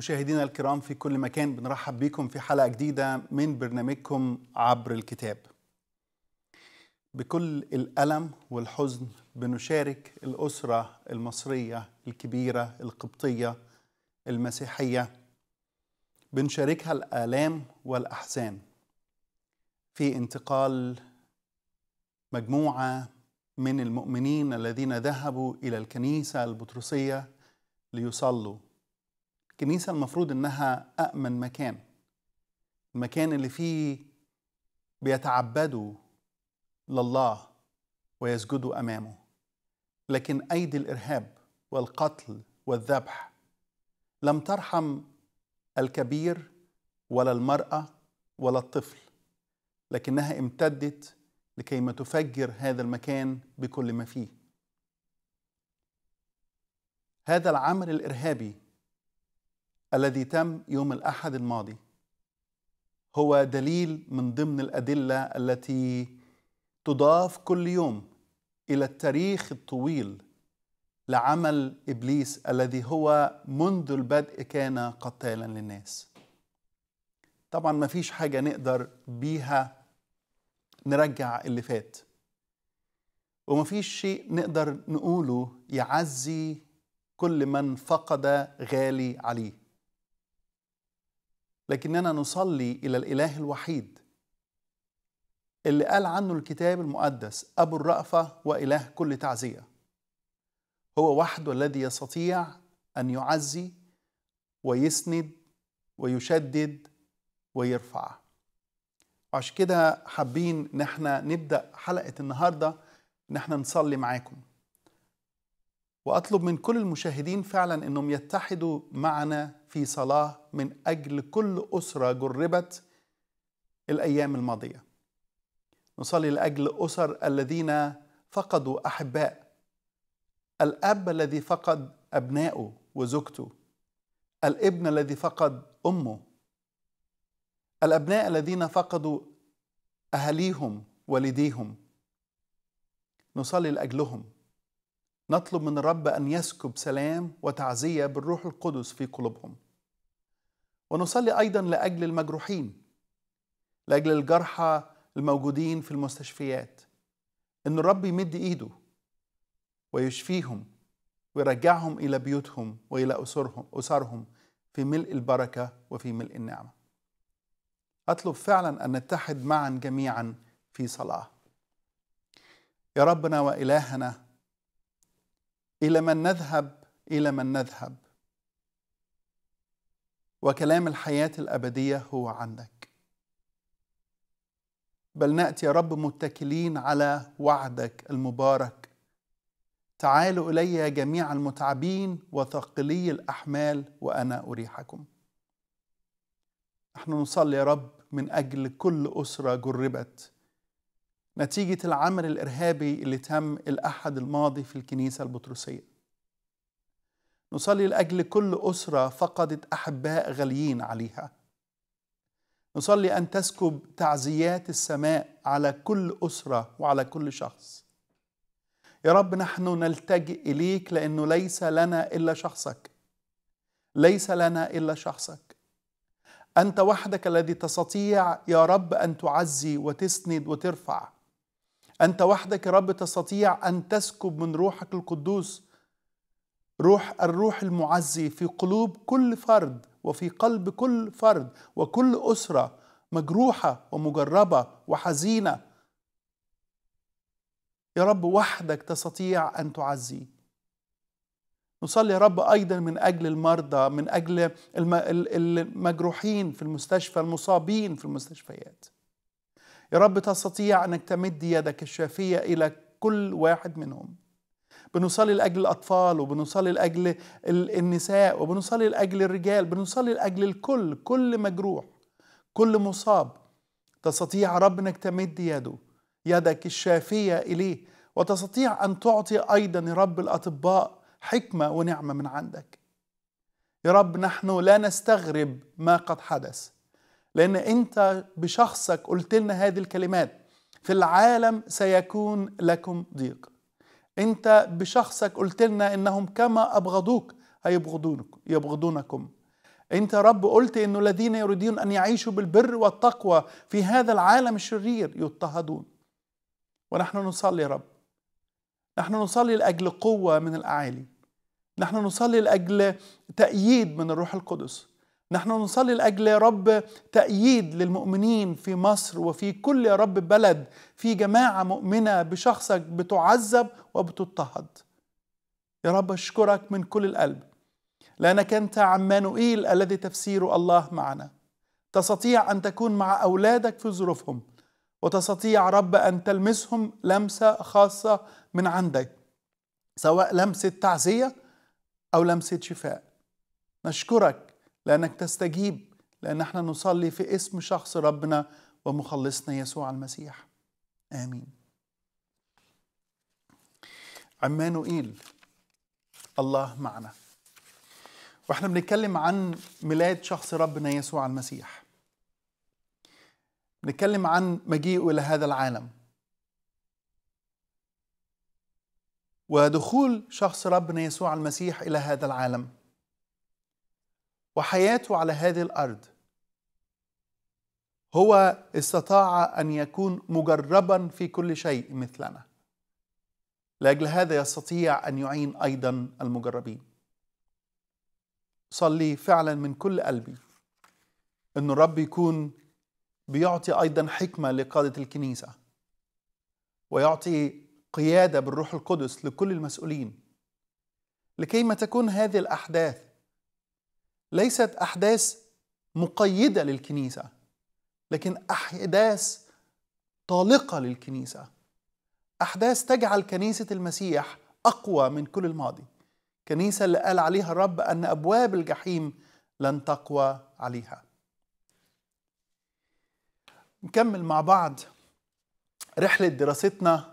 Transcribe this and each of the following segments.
مشاهدينا الكرام في كل مكان بنرحب بكم في حلقة جديدة من برنامجكم عبر الكتاب بكل الألم والحزن بنشارك الأسرة المصرية الكبيرة القبطية المسيحية بنشاركها الآلام والأحزان في انتقال مجموعة من المؤمنين الذين ذهبوا إلى الكنيسة البطرسية ليصلوا الكنيسة المفروض إنها أأمن مكان المكان اللي فيه بيتعبدوا لله ويسجدوا أمامه لكن أيدي الإرهاب والقتل والذبح لم ترحم الكبير ولا المرأة ولا الطفل لكنها امتدت لكيما تفجر هذا المكان بكل ما فيه هذا العمل الإرهابي الذي تم يوم الأحد الماضي هو دليل من ضمن الأدلة التي تضاف كل يوم إلى التاريخ الطويل لعمل إبليس الذي هو منذ البدء كان قتالا للناس طبعا ما فيش حاجة نقدر بيها نرجع اللي فات وما فيش شيء نقدر نقوله يعزي كل من فقد غالي عليه لكننا نصلي إلى الإله الوحيد اللي قال عنه الكتاب المقدس أبو الرأفة وإله كل تعزية هو وحده الذي يستطيع أن يعزي ويسند ويشدد ويرفع وعشان كده حابين ان احنا نبدأ حلقة النهاردة ان احنا نصلي معاكم واطلب من كل المشاهدين فعلا انهم يتحدوا معنا في صلاه من اجل كل اسره جربت الايام الماضيه. نصلي لاجل اسر الذين فقدوا احباء. الاب الذي فقد ابنائه وزوجته. الابن الذي فقد امه. الابناء الذين فقدوا اهاليهم والديهم. نصلي لاجلهم نطلب من الرب أن يسكب سلام وتعزية بالروح القدس في قلوبهم ونصلي أيضا لأجل المجروحين لأجل الجرحى الموجودين في المستشفيات أن الرب يمد إيده ويشفيهم ويرجعهم إلى بيوتهم وإلى أسرهم, أسرهم في ملء البركة وفي ملء النعمة أطلب فعلا أن نتحد معا جميعا في صلاة يا ربنا وإلهنا الى من نذهب الى من نذهب وكلام الحياه الابديه هو عنك بل ناتي يا رب متكلين على وعدك المبارك تعالوا الي يا جميع المتعبين وثقلي الاحمال وانا اريحكم نحن نصلي يا رب من اجل كل اسره جربت نتيجة العمل الإرهابي اللي تم الأحد الماضي في الكنيسة البطرسية نصلي لأجل كل أسرة فقدت أحباء غاليين عليها نصلي أن تسكب تعزيات السماء على كل أسرة وعلى كل شخص يا رب نحن نلتجئ إليك لأنه ليس لنا إلا شخصك ليس لنا إلا شخصك أنت وحدك الذي تستطيع يا رب أن تعزي وتسند وترفع أنت وحدك يا رب تستطيع أن تسكب من روحك القدوس روح الروح المعزي في قلوب كل فرد وفي قلب كل فرد وكل أسرة مجروحة ومجربة وحزينة يا رب وحدك تستطيع أن تعزي نصلي يا رب أيضا من أجل المرضى من أجل المجروحين في المستشفى المصابين في المستشفيات يا رب تستطيع أنك تمد يدك الشافية إلى كل واحد منهم بنصلي لأجل الأطفال وبنصلي لأجل النساء وبنصلي لأجل الرجال بنصلي لأجل الكل كل مجروح كل مصاب تستطيع رب أنك تمد يده يدك الشافية إليه وتستطيع أن تعطي أيضا يا رب الأطباء حكمة ونعمة من عندك يا رب نحن لا نستغرب ما قد حدث لأن أنت بشخصك قلت لنا هذه الكلمات في العالم سيكون لكم ضيق أنت بشخصك قلت لنا إنهم كما أبغضوك هيبغضونك يبغضونكم أنت رب قلت إنه الذين يريدون أن يعيشوا بالبر والتقوى في هذا العالم الشرير يضطهدون ونحن نصلي رب نحن نصلي لأجل قوة من الأعالي نحن نصلي لأجل تأييد من الروح القدس نحن نصلي لاجل يا رب تأييد للمؤمنين في مصر وفي كل يا رب بلد في جماعه مؤمنه بشخصك بتعذب وبتضطهد. يا رب اشكرك من كل القلب لانك انت عمانوئيل الذي تفسيره الله معنا. تستطيع ان تكون مع اولادك في ظروفهم وتستطيع رب ان تلمسهم لمسه خاصه من عندك سواء لمسه تعزيه او لمسه شفاء. نشكرك لأنك تستجيب لأن احنا نصلي في اسم شخص ربنا ومخلصنا يسوع المسيح آمين عمانوئيل الله معنا واحنا بنتكلم عن ميلاد شخص ربنا يسوع المسيح بنتكلم عن مجيئه إلى هذا العالم ودخول شخص ربنا يسوع المسيح إلى هذا العالم وحياته على هذه الارض هو استطاع ان يكون مجربا في كل شيء مثلنا لاجل هذا يستطيع ان يعين ايضا المجربين صلي فعلا من كل قلبي ان الرب يكون بيعطي ايضا حكمه لقاده الكنيسه ويعطي قياده بالروح القدس لكل المسؤولين لكي ما تكون هذه الاحداث ليست احداث مقيده للكنيسه لكن احداث طالقه للكنيسه احداث تجعل كنيسه المسيح اقوى من كل الماضي كنيسه اللي قال عليها الرب ان ابواب الجحيم لن تقوى عليها نكمل مع بعض رحله دراستنا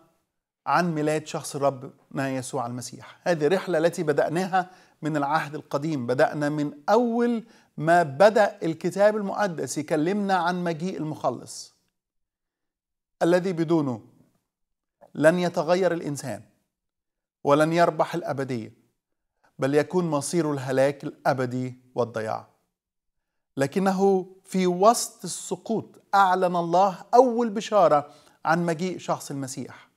عن ميلاد شخص ربنا يسوع المسيح هذه الرحله التي بداناها من العهد القديم بدأنا من أول ما بدأ الكتاب المقدس يكلمنا عن مجيء المخلص الذي بدونه لن يتغير الإنسان ولن يربح الأبدية بل يكون مصيره الهلاك الأبدي والضياع لكنه في وسط السقوط أعلن الله أول بشارة عن مجيء شخص المسيح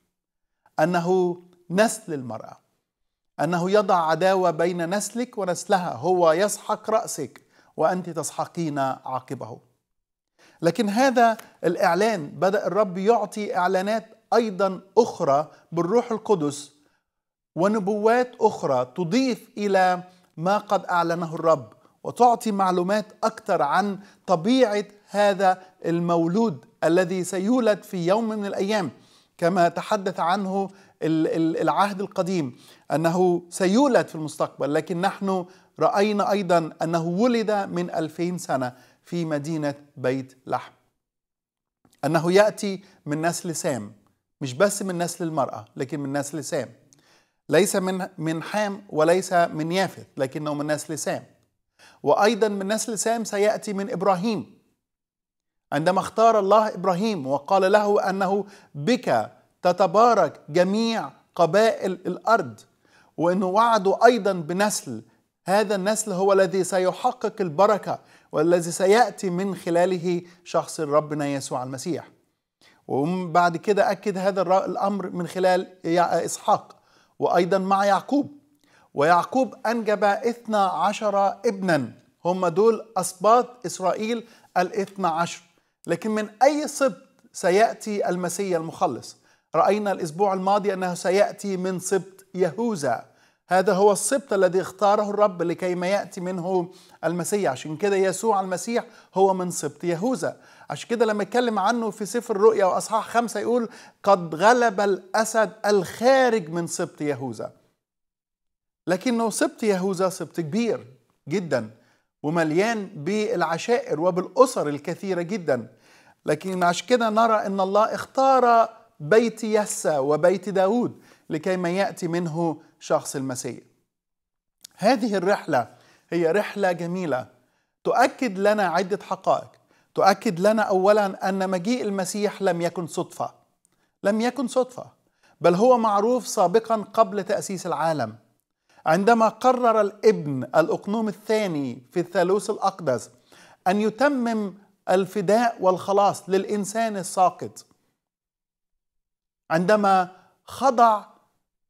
أنه نسل المرأة أنه يضع عداوة بين نسلك ونسلها هو يسحق رأسك وأنت تسحقين عقبه لكن هذا الإعلان بدأ الرب يعطي إعلانات أيضا أخرى بالروح القدس ونبوات أخرى تضيف إلى ما قد أعلنه الرب وتعطي معلومات أكثر عن طبيعة هذا المولود الذي سيولد في يوم من الأيام كما تحدث عنه العهد القديم أنه سيولد في المستقبل لكن نحن رأينا أيضا أنه ولد من ألفين سنة في مدينة بيت لحم أنه يأتي من نسل سام مش بس من نسل المرأة لكن من نسل سام ليس من من حام وليس من يافث لكنه من نسل سام وأيضا من نسل سام سيأتي من إبراهيم عندما اختار الله إبراهيم وقال له أنه بك تتبارك جميع قبائل الارض وانه وعده ايضا بنسل هذا النسل هو الذي سيحقق البركه والذي سياتي من خلاله شخص ربنا يسوع المسيح وبعد كده اكد هذا الامر من خلال اسحاق وايضا مع يعقوب ويعقوب انجب اثنا عشر ابنا هم دول اسباط اسرائيل الاثنا عشر لكن من اي سبط سياتي المسيح المخلص راينا الاسبوع الماضي انه سياتي من سبط يهوذا هذا هو السبط الذي اختاره الرب لكي ما ياتي منه المسيح عشان كده يسوع المسيح هو من سبط يهوذا عشان كده لما اتكلم عنه في سفر الرؤيا واصحاح خمسة يقول قد غلب الاسد الخارج من سبط يهوذا لكنه سبط يهوذا سبط كبير جدا ومليان بالعشائر وبالاسر الكثيره جدا لكن عشان كده نرى ان الله اختار بيت يسى وبيت داود لكي ما يأتي منه شخص المسيح هذه الرحلة هي رحلة جميلة تؤكد لنا عدة حقائق تؤكد لنا أولا أن مجيء المسيح لم يكن صدفة لم يكن صدفة بل هو معروف سابقا قبل تأسيس العالم عندما قرر الابن الأقنوم الثاني في الثالوث الأقدس أن يتمم الفداء والخلاص للإنسان الساقط عندما خضع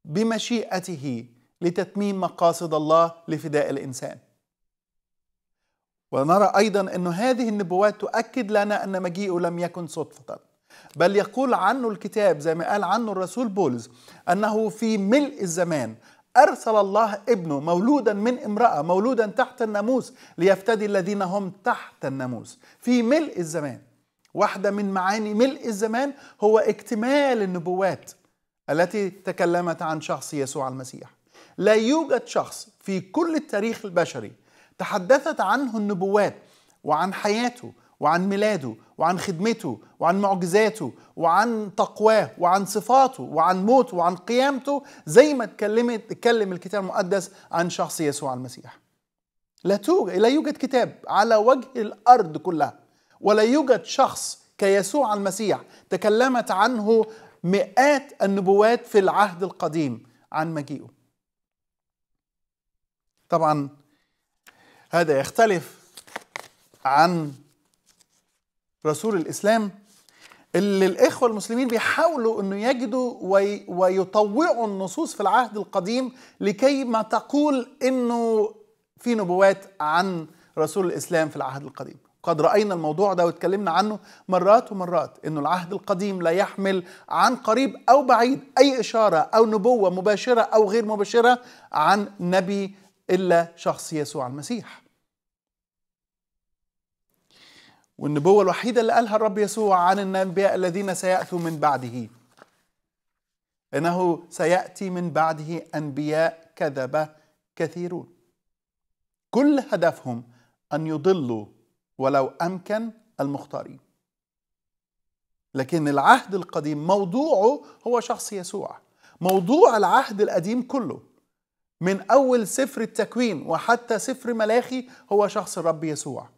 بمشيئته لتتميم مقاصد الله لفداء الانسان ونرى ايضا ان هذه النبوات تؤكد لنا ان مجيئه لم يكن صدفه بل يقول عنه الكتاب زي ما قال عنه الرسول بولس انه في ملء الزمان ارسل الله ابنه مولودا من امراه مولودا تحت الناموس ليفتدي الذين هم تحت الناموس في ملء الزمان واحدة من معاني ملء الزمان هو اكتمال النبوات التي تكلمت عن شخص يسوع المسيح لا يوجد شخص في كل التاريخ البشري تحدثت عنه النبوات وعن حياته وعن ميلاده وعن خدمته وعن معجزاته وعن تقواه وعن صفاته وعن موته وعن قيامته زي ما اتكلمت اتكلم الكتاب المقدس عن شخص يسوع المسيح لا توجد لا يوجد كتاب على وجه الارض كلها ولا يوجد شخص كيسوع المسيح تكلمت عنه مئات النبوات في العهد القديم عن مجيئه طبعا هذا يختلف عن رسول الاسلام اللي الاخوه المسلمين بيحاولوا انه يجدوا وي ويطوعوا النصوص في العهد القديم لكي ما تقول انه في نبوات عن رسول الاسلام في العهد القديم قد رأينا الموضوع ده واتكلمنا عنه مرات ومرات انه العهد القديم لا يحمل عن قريب او بعيد اي اشارة او نبوة مباشرة او غير مباشرة عن نبي الا شخص يسوع المسيح والنبوة الوحيدة اللي قالها الرب يسوع عن الأنبياء الذين سيأتوا من بعده إنه سيأتي من بعده أنبياء كذبة كثيرون كل هدفهم أن يضلوا ولو امكن المختارين لكن العهد القديم موضوعه هو شخص يسوع موضوع العهد القديم كله من اول سفر التكوين وحتى سفر ملاخي هو شخص الرب يسوع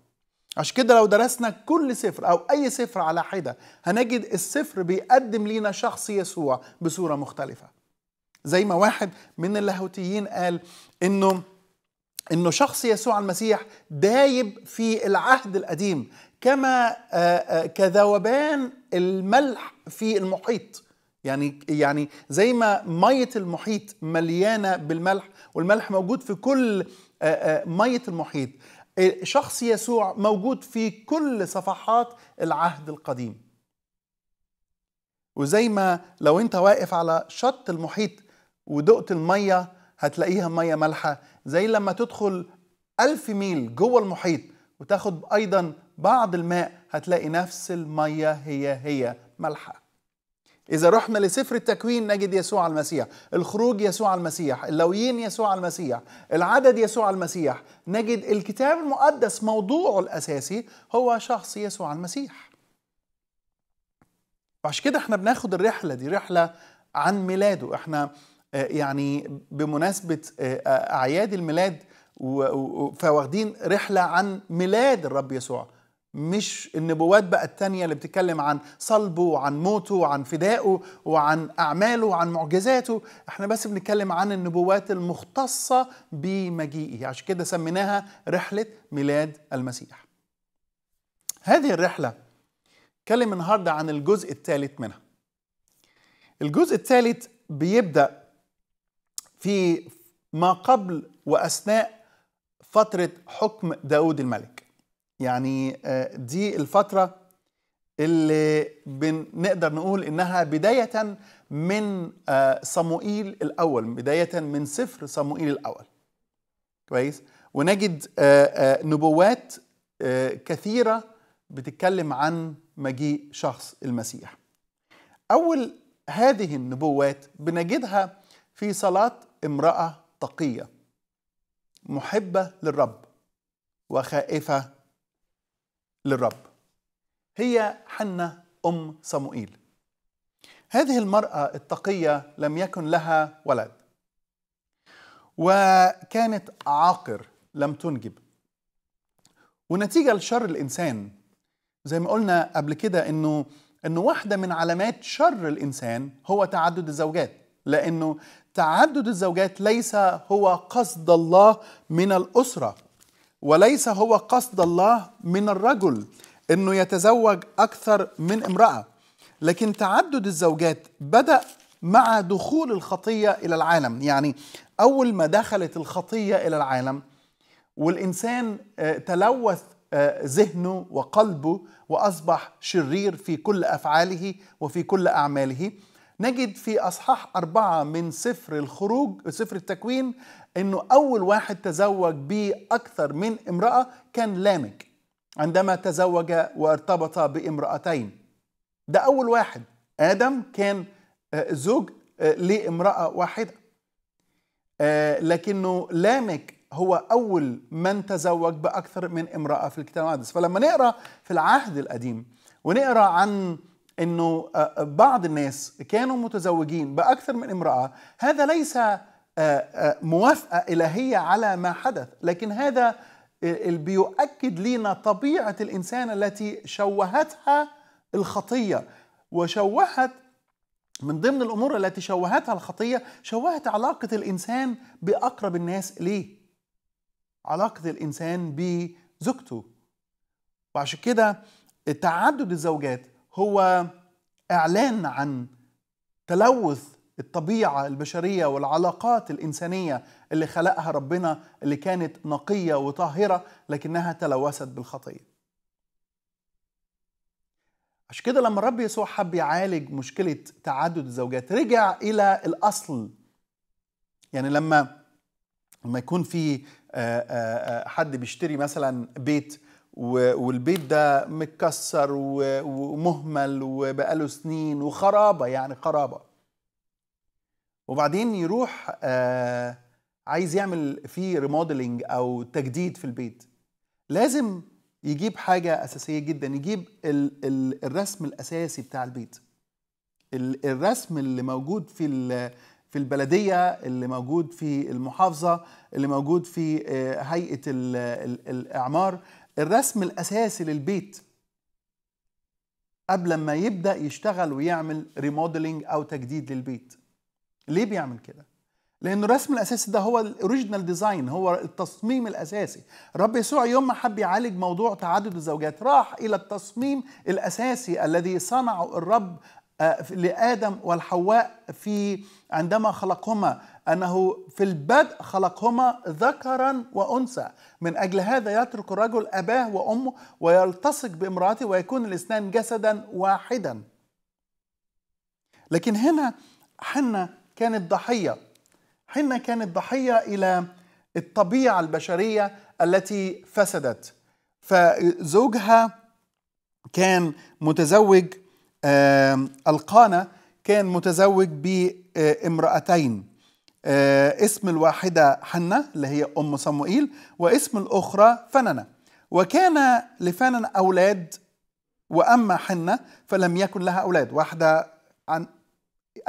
عشان كده لو درسنا كل سفر او اي سفر على حده هنجد السفر بيقدم لينا شخص يسوع بصوره مختلفه زي ما واحد من اللاهوتيين قال انه انه شخص يسوع المسيح دايب في العهد القديم كما آه، آه، كذوبان الملح في المحيط يعني يعني زي ما ميه المحيط مليانه بالملح والملح موجود في كل آه، ميه المحيط إيه، شخص يسوع موجود في كل صفحات العهد القديم وزي ما لو انت واقف على شط المحيط ودقت الميه هتلاقيها مية مالحة زي لما تدخل ألف ميل جوه المحيط وتاخد أيضا بعض الماء هتلاقي نفس المية هي هي مالحة إذا رحنا لسفر التكوين نجد يسوع المسيح الخروج يسوع المسيح اللويين يسوع المسيح العدد يسوع المسيح نجد الكتاب المقدس موضوعه الأساسي هو شخص يسوع المسيح وعشان كده احنا بناخد الرحلة دي رحلة عن ميلاده احنا آه، يعني بمناسبة آه، آه، أعياد الميلاد فواخدين رحلة عن ميلاد الرب يسوع مش النبوات بقى التانية اللي بتتكلم عن صلبه وعن موته وعن فدائه وعن أعماله وعن معجزاته احنا بس بنتكلم عن النبوات المختصة بمجيئه عشان كده سميناها رحلة ميلاد المسيح هذه الرحلة اتكلم النهاردة عن الجزء الثالث منها الجزء الثالث بيبدأ في ما قبل وأثناء فترة حكم داود الملك يعني آه، دي الفترة اللي بنقدر نقول إنها بداية من آه، صموئيل الأول بداية من سفر صموئيل الأول كويس ونجد آه، نبوات كثيرة بتتكلم عن مجيء شخص المسيح أول هذه النبوات بنجدها في صلاة امرأة تقية محبة للرب وخائفة للرب هي حنة أم صموئيل هذه المرأة التقية لم يكن لها ولد وكانت عاقر لم تنجب ونتيجة لشر الإنسان زي ما قلنا قبل كده إنه إنه واحدة من علامات شر الإنسان هو تعدد الزوجات لأنه تعدد الزوجات ليس هو قصد الله من الاسره وليس هو قصد الله من الرجل انه يتزوج اكثر من امراه لكن تعدد الزوجات بدا مع دخول الخطيه الى العالم يعني اول ما دخلت الخطيه الى العالم والانسان آه، تلوث آه، ذهنه وقلبه واصبح شرير في كل افعاله وفي كل اعماله نجد في أصحاح أربعة من سفر الخروج سفر التكوين أنه أول واحد تزوج بأكثر من امرأة كان لامك عندما تزوج وارتبط بامرأتين ده أول واحد آدم كان آه، زوج آه، لامرأة واحدة آه، لكنه لامك هو أول من تزوج بأكثر من امرأة في الكتاب المقدس فلما نقرأ في العهد القديم ونقرأ عن انه آه، آه، بعض الناس كانوا متزوجين باكثر من امراه هذا ليس آه، موافقه الهيه على ما حدث لكن هذا اللي بيؤكد لنا طبيعه الانسان التي شوهتها الخطيه وشوهت من ضمن الامور التي شوهتها الخطيه شوهت علاقه الانسان باقرب الناس اليه علاقه الانسان بزوجته وعشان كده تعدد الزوجات هو اعلان عن تلوث الطبيعه البشريه والعلاقات الانسانيه اللي خلقها ربنا اللي كانت نقيه وطاهره لكنها تلوثت بالخطيه عشان كده لما الرب يسوع حب يعالج مشكله تعدد الزوجات رجع الى الاصل يعني لما لما يكون في آه، آه، آه، حد بيشتري مثلا بيت والبيت ده متكسر ومهمل وبقاله سنين وخرابه يعني خرابه وبعدين يروح آه، عايز يعمل فيه ريموديلنج او تجديد في البيت لازم يجيب حاجه اساسيه جدا يجيب الرسم الاساسي بتاع البيت الرسم اللي موجود في في البلديه اللي موجود في المحافظه اللي موجود في آه، هيئه الاعمار الرسم الاساسي للبيت قبل ما يبدا يشتغل ويعمل ريموديلنج او تجديد للبيت ليه بيعمل كده لان الرسم الاساسي ده هو الاوريجينال ديزاين هو التصميم الاساسي رب يسوع يوم ما حب يعالج موضوع تعدد الزوجات راح الى التصميم الاساسي الذي صنعه الرب آه، لادم والحواء في عندما خلقهما أنه في البدء خلقهما ذكرا وأنثى من أجل هذا يترك الرجل أباه وأمه ويلتصق بامرأته ويكون الاثنان جسدا واحدا لكن هنا حنة كانت ضحية حنة كانت ضحية إلى الطبيعة البشرية التي فسدت فزوجها كان متزوج القانة كان متزوج بامرأتين آه، اسم الواحدة حنة اللي هي أم صموئيل واسم الأخرى فننة وكان لفنن أولاد وأما حنة فلم يكن لها أولاد واحدة عن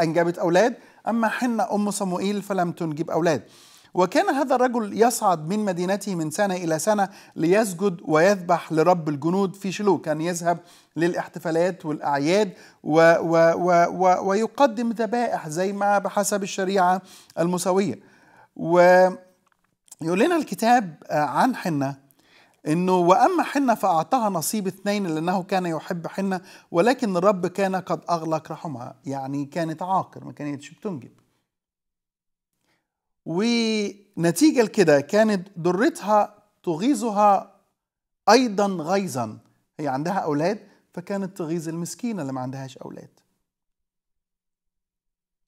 أنجبت أولاد أما حنة أم صموئيل فلم تنجب أولاد وكان هذا الرجل يصعد من مدينته من سنة إلى سنة ليسجد ويذبح لرب الجنود في شلو كان يذهب للاحتفالات والأعياد و و و و ويقدم ذبائح زي ما بحسب الشريعة المساوية ويقول لنا الكتاب عن حنه انه واما حنه فاعطاها نصيب اثنين لانه كان يحب حنه ولكن الرب كان قد اغلق رحمها يعني كانت عاقر ما كانتش بتنجب ونتيجة لكده كانت ضرتها تغيظها أيضا غيظا هي عندها أولاد فكانت تغيظ المسكينة اللي ما عندهاش أولاد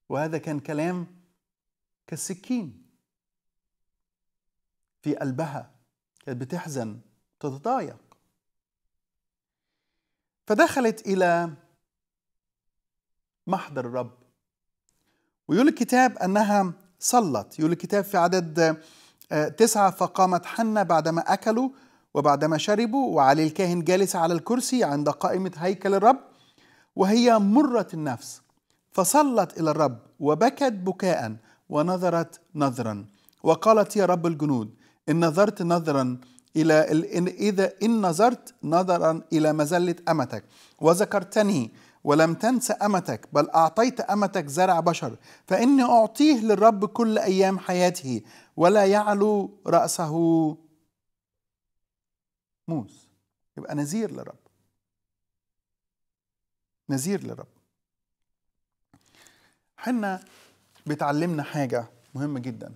وهذا كان كلام كالسكين في قلبها كانت بتحزن تتضايق فدخلت إلى محضر الرب ويقول الكتاب أنها صلت يقول الكتاب في عدد آه، تسعة فقامت حنة بعدما أكلوا وبعدما شربوا وعلي الكاهن جالس على الكرسي عند قائمة هيكل الرب وهي مرة النفس فصلت إلى الرب وبكت بكاء ونظرت نظرا وقالت يا رب الجنود إن نظرت نظرا إلى إن إذا إن نظرت نظرا إلى مزلة أمتك وذكرتني ولم تنس أمتك بل أعطيت أمتك زرع بشر فإني أعطيه للرب كل أيام حياته ولا يعلو رأسه موس يبقى نذير للرب نذير للرب حنا بتعلمنا حاجة مهمة جدا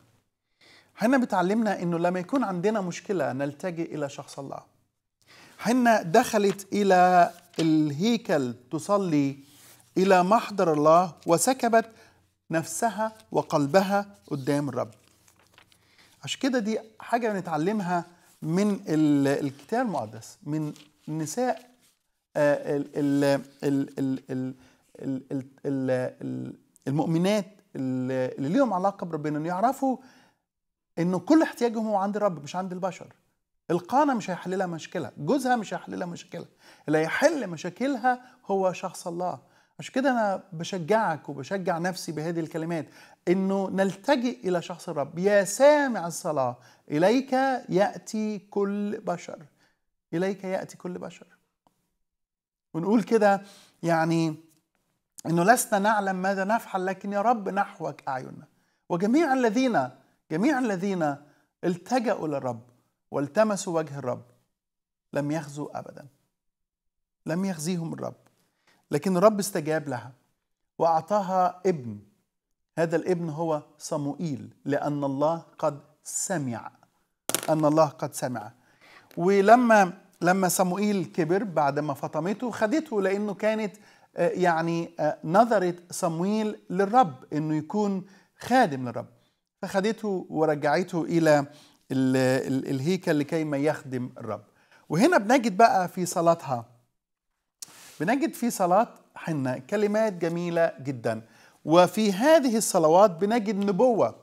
حنا بتعلمنا انه لما يكون عندنا مشكلة نلتجئ الى شخص الله حنا دخلت الى الهيكل تصلي إلى محضر الله وسكبت نفسها وقلبها قدام الرب عشان كده دي حاجة نتعلمها من الكتاب المقدس من النساء المؤمنات اللي ليهم علاقة بربنا يعرفوا انه كل احتياجهم هو عند الرب مش عند البشر القانا مش هيحل لها مشكله جوزها مش هيحل لها مشكله اللي هيحل مشاكلها هو شخص الله عشان كده انا بشجعك وبشجع نفسي بهذه الكلمات انه نلتجئ الى شخص الرب يا سامع الصلاه اليك ياتي كل بشر اليك ياتي كل بشر ونقول كده يعني انه لسنا نعلم ماذا نفعل لكن يا رب نحوك اعيننا وجميع الذين جميع الذين التجأوا للرب والتمسوا وجه الرب لم يخزوا أبدا لم يخزيهم الرب لكن الرب استجاب لها وأعطاها ابن هذا الابن هو صموئيل لأن الله قد سمع أن الله قد سمع ولما لما صموئيل كبر بعد ما فطمته خدته لأنه كانت آه، يعني آه، نظرت صموئيل للرب أنه يكون خادم للرب فخدته ورجعته إلى الهيكل لكي ما يخدم الرب وهنا بنجد بقى في صلاتها بنجد في صلاة حنة كلمات جميلة جدا وفي هذه الصلوات بنجد نبوة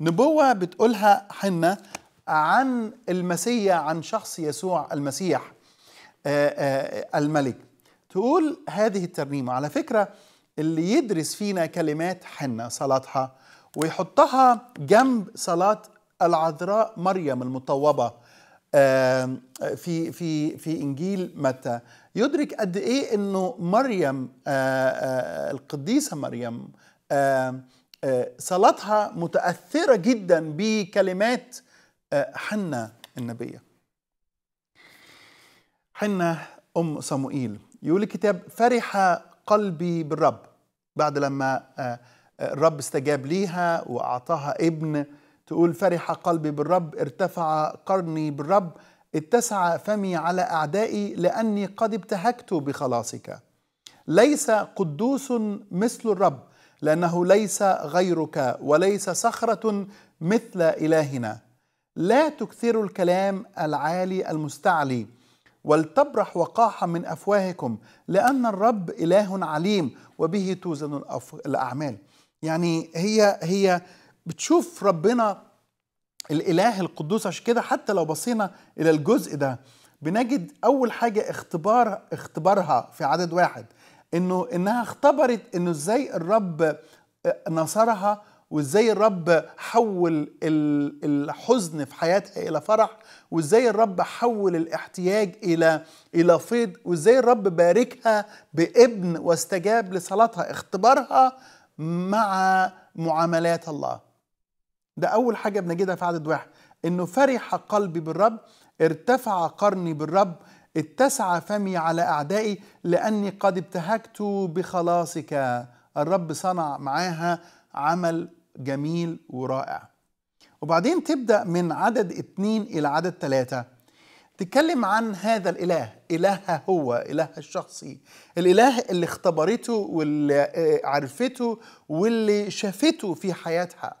نبوة بتقولها حنة عن المسيا عن شخص يسوع المسيح آه، آه، الملك تقول هذه الترنيمة على فكرة اللي يدرس فينا كلمات حنة صلاتها ويحطها جنب صلاة العذراء مريم المطوبه في في في انجيل متى يدرك قد ايه انه مريم آه، آه، القديسه مريم آه، صلاتها متاثره جدا بكلمات حنة النبيه حنة ام صموئيل يقول الكتاب فرح قلبي بالرب بعد لما الرب استجاب ليها واعطاها ابن تقول فرح قلبي بالرب ارتفع قرني بالرب اتسع فمي على اعدائي لاني قد ابتهكت بخلاصك ليس قدوس مثل الرب لانه ليس غيرك وليس صخره مثل الهنا لا تكثروا الكلام العالي المستعلي ولتبرح وقاحا من افواهكم لان الرب اله عليم وبه توزن الاعمال يعني هي هي بتشوف ربنا الاله القدوس عشان كده حتى لو بصينا الى الجزء ده بنجد اول حاجه اختبار اختبارها في عدد واحد انه انها اختبرت انه ازاي الرب آه، نصرها وازاي الرب حول الحزن في حياتها الى فرح وازاي الرب حول الاحتياج الى الى فيض وازاي الرب باركها بابن واستجاب لصلاتها اختبارها مع معاملات الله ده أول حاجة بنجدها في عدد واحد إنه فرح قلبي بالرب ارتفع قرني بالرب اتسع فمي على أعدائي لأني قد ابتهجت بخلاصك الرب صنع معاها عمل جميل ورائع وبعدين تبدأ من عدد اتنين إلى عدد ثلاثة تتكلم عن هذا الإله إلهها هو إلهها الشخصي الإله اللي اختبرته واللي عرفته واللي شافته في حياتها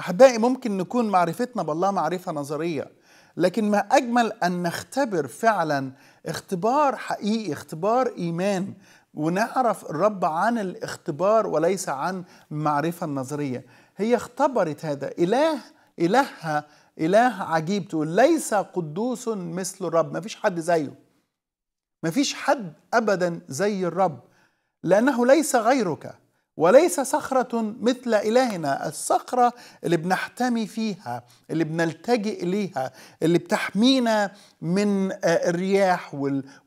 أحبائي ممكن نكون معرفتنا بالله معرفة نظرية لكن ما أجمل أن نختبر فعلا اختبار حقيقي اختبار إيمان ونعرف الرب عن الاختبار وليس عن المعرفة النظرية هي اختبرت هذا إله إلهها إله عجيب تقول ليس قدوس مثل الرب ما فيش حد زيه ما فيش حد أبدا زي الرب لأنه ليس غيرك وليس صخرة مثل إلهنا الصخرة اللي بنحتمي فيها اللي بنلتجئ ليها اللي بتحمينا من آه، الرياح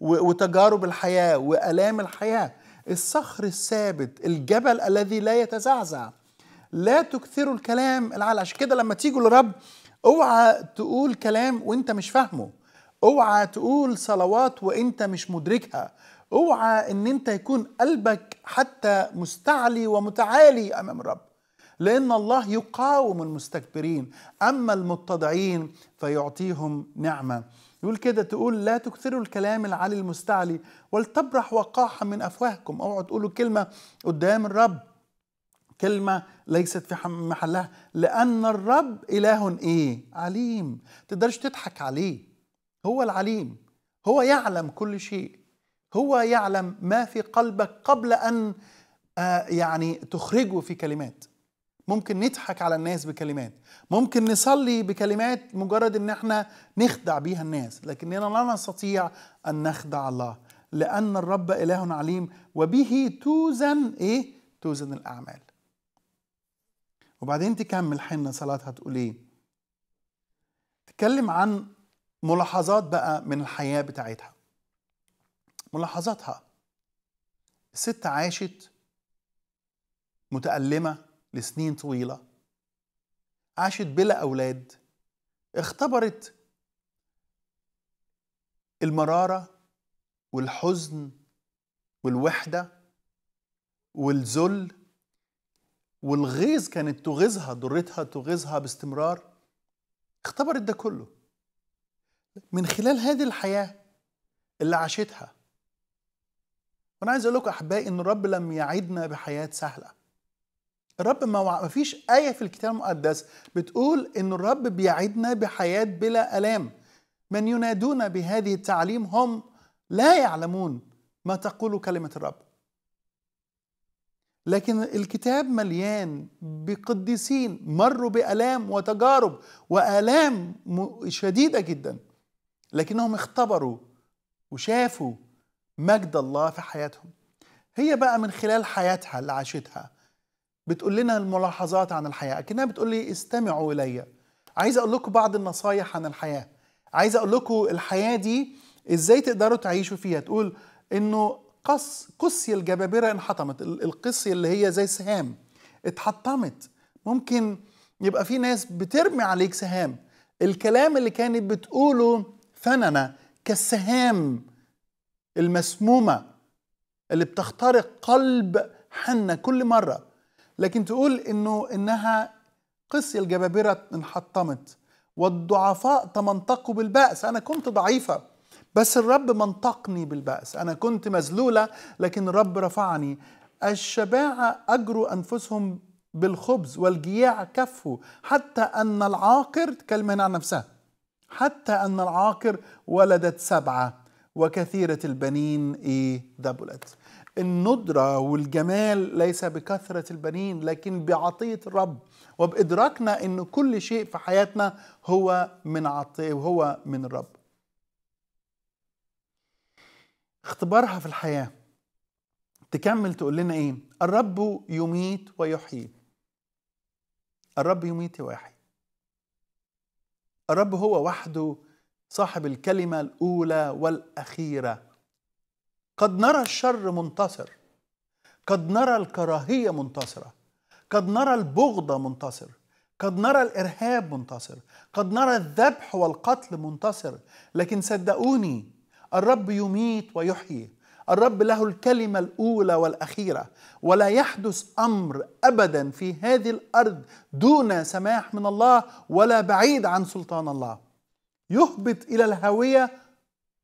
وتجارب الحياة وألام الحياة الصخر الثابت الجبل الذي لا يتزعزع لا تكثروا الكلام العال عشان كده لما تيجوا للرب اوعى تقول كلام وانت مش فاهمه اوعى تقول صلوات وانت مش مدركها اوعى ان انت يكون قلبك حتى مستعلي ومتعالي امام الرب لان الله يقاوم المستكبرين اما المتضعين فيعطيهم نعمه يقول كده تقول لا تكثروا الكلام العلي المستعلي ولتبرح وقاحا من افواهكم اوعوا تقولوا كلمه قدام الرب كلمه ليست في محلها لان الرب اله ايه عليم تقدرش تضحك عليه هو العليم هو يعلم كل شيء هو يعلم ما في قلبك قبل ان آه، يعني تخرجه في كلمات ممكن نضحك على الناس بكلمات ممكن نصلي بكلمات مجرد ان احنا نخدع بيها الناس لكننا لا نستطيع ان نخدع الله لان الرب اله عليم وبه توزن ايه توزن الاعمال وبعدين تكمل حنة صلاتها تقول ايه تتكلم عن ملاحظات بقى من الحياة بتاعتها ملاحظاتها الست عاشت متألمة لسنين طويلة عاشت بلا أولاد اختبرت المرارة والحزن والوحدة والذل والغيظ كانت تغيظها ضرتها تغيظها باستمرار اختبرت ده كله من خلال هذه الحياة اللي عاشتها فانا عايز اقول لكم احبائي ان الرب لم يعدنا بحياه سهله الرب ما وع... فيش آية في الكتاب المقدس بتقول إن الرب بيعدنا بحياة بلا آلام من ينادون بهذه التعليم هم لا يعلمون ما تقول كلمة الرب لكن الكتاب مليان بقديسين مروا بآلام وتجارب وآلام شديدة جدا لكنهم اختبروا وشافوا مجد الله في حياتهم هي بقى من خلال حياتها اللي عاشتها بتقول لنا الملاحظات عن الحياة أكنها بتقول لي استمعوا إلي عايز أقول لكم بعض النصايح عن الحياة عايز أقول لكم الحياة دي إزاي تقدروا تعيشوا فيها تقول إنه قص قصي الجبابرة انحطمت القصي اللي هي زي سهام اتحطمت ممكن يبقى في ناس بترمي عليك سهام الكلام اللي كانت بتقوله ثننا كالسهام المسمومه اللي بتخترق قلب حنه كل مره لكن تقول انه انها قسي الجبابره انحطمت والضعفاء تمنطقوا بالبأس أنا كنت ضعيفة بس الرب منطقني بالبأس أنا كنت مذلولة لكن الرب رفعني الشباعة أجروا أنفسهم بالخبز والجياع كفوا حتى أن العاقر تكلم عن نفسها حتى أن العاقر ولدت سبعة وكثيرة البنين إيه دبلت الندرة والجمال ليس بكثرة البنين لكن بعطية الرب وبإدراكنا أن كل شيء في حياتنا هو من عطية وهو من الرب اختبارها في الحياة تكمل تقول لنا ايه الرب يميت ويحيي الرب يميت ويحيي الرب هو وحده صاحب الكلمة الأولى والأخيرة قد نرى الشر منتصر قد نرى الكراهية منتصرة قد نرى البغضة منتصر قد نرى الإرهاب منتصر قد نرى الذبح والقتل منتصر لكن صدقوني الرب يميت ويحيي الرب له الكلمة الأولى والأخيرة ولا يحدث أمر أبدا في هذه الأرض دون سماح من الله ولا بعيد عن سلطان الله يهبط إلى الهاوية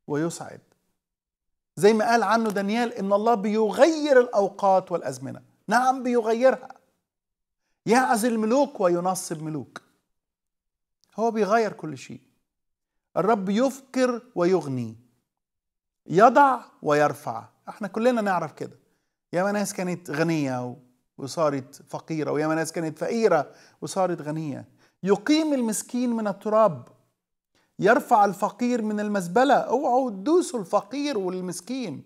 ويصعد زي ما قال عنه دانيال إن الله بيغير الأوقات والأزمنة نعم بيغيرها يعزل ملوك وينصب ملوك هو بيغير كل شيء الرب يفكر ويغني يضع ويرفع احنا كلنا نعرف كده يا ما ناس كانت غنية وصارت فقيرة ويا ما ناس كانت فقيرة وصارت غنية يقيم المسكين من التراب يرفع الفقير من المزبلة اوعوا تدوسوا الفقير والمسكين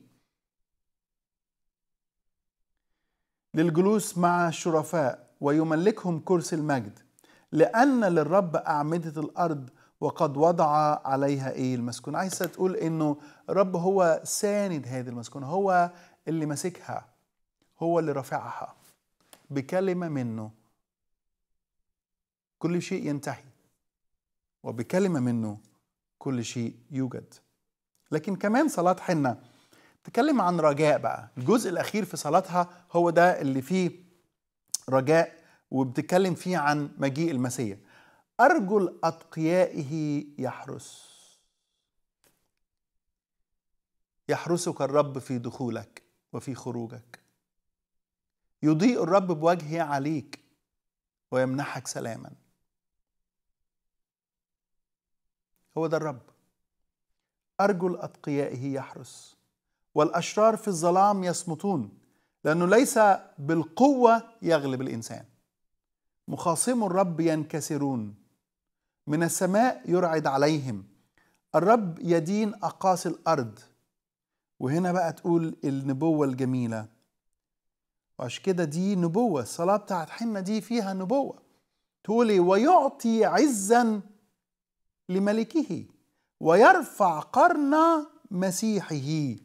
للجلوس مع الشرفاء ويملكهم كرسي المجد لأن للرب أعمدة الأرض وقد وضع عليها ايه المسكون عايزه تقول انه الرب هو ساند هذه المسكون هو اللي ماسكها هو اللي رافعها بكلمه منه كل شيء ينتهي وبكلمه منه كل شيء يوجد لكن كمان صلاة حنة تكلم عن رجاء بقى الجزء الأخير في صلاتها هو ده اللي فيه رجاء وبتتكلم فيه عن مجيء المسيح أرجل أتقيائه يحرس يحرسك الرب في دخولك وفي خروجك يضيء الرب بوجهه عليك ويمنحك سلاما هو ده الرب أرجل أتقيائه يحرس والأشرار في الظلام يصمتون لأنه ليس بالقوة يغلب الإنسان مخاصم الرب ينكسرون من السماء يرعد عليهم الرب يدين أقاصي الأرض وهنا بقى تقول النبوة الجميلة وعش كده دي نبوة الصلاة بتاعت حنا دي فيها نبوة تقولي إيه؟ ويعطي عزا لملكه ويرفع قرن مسيحه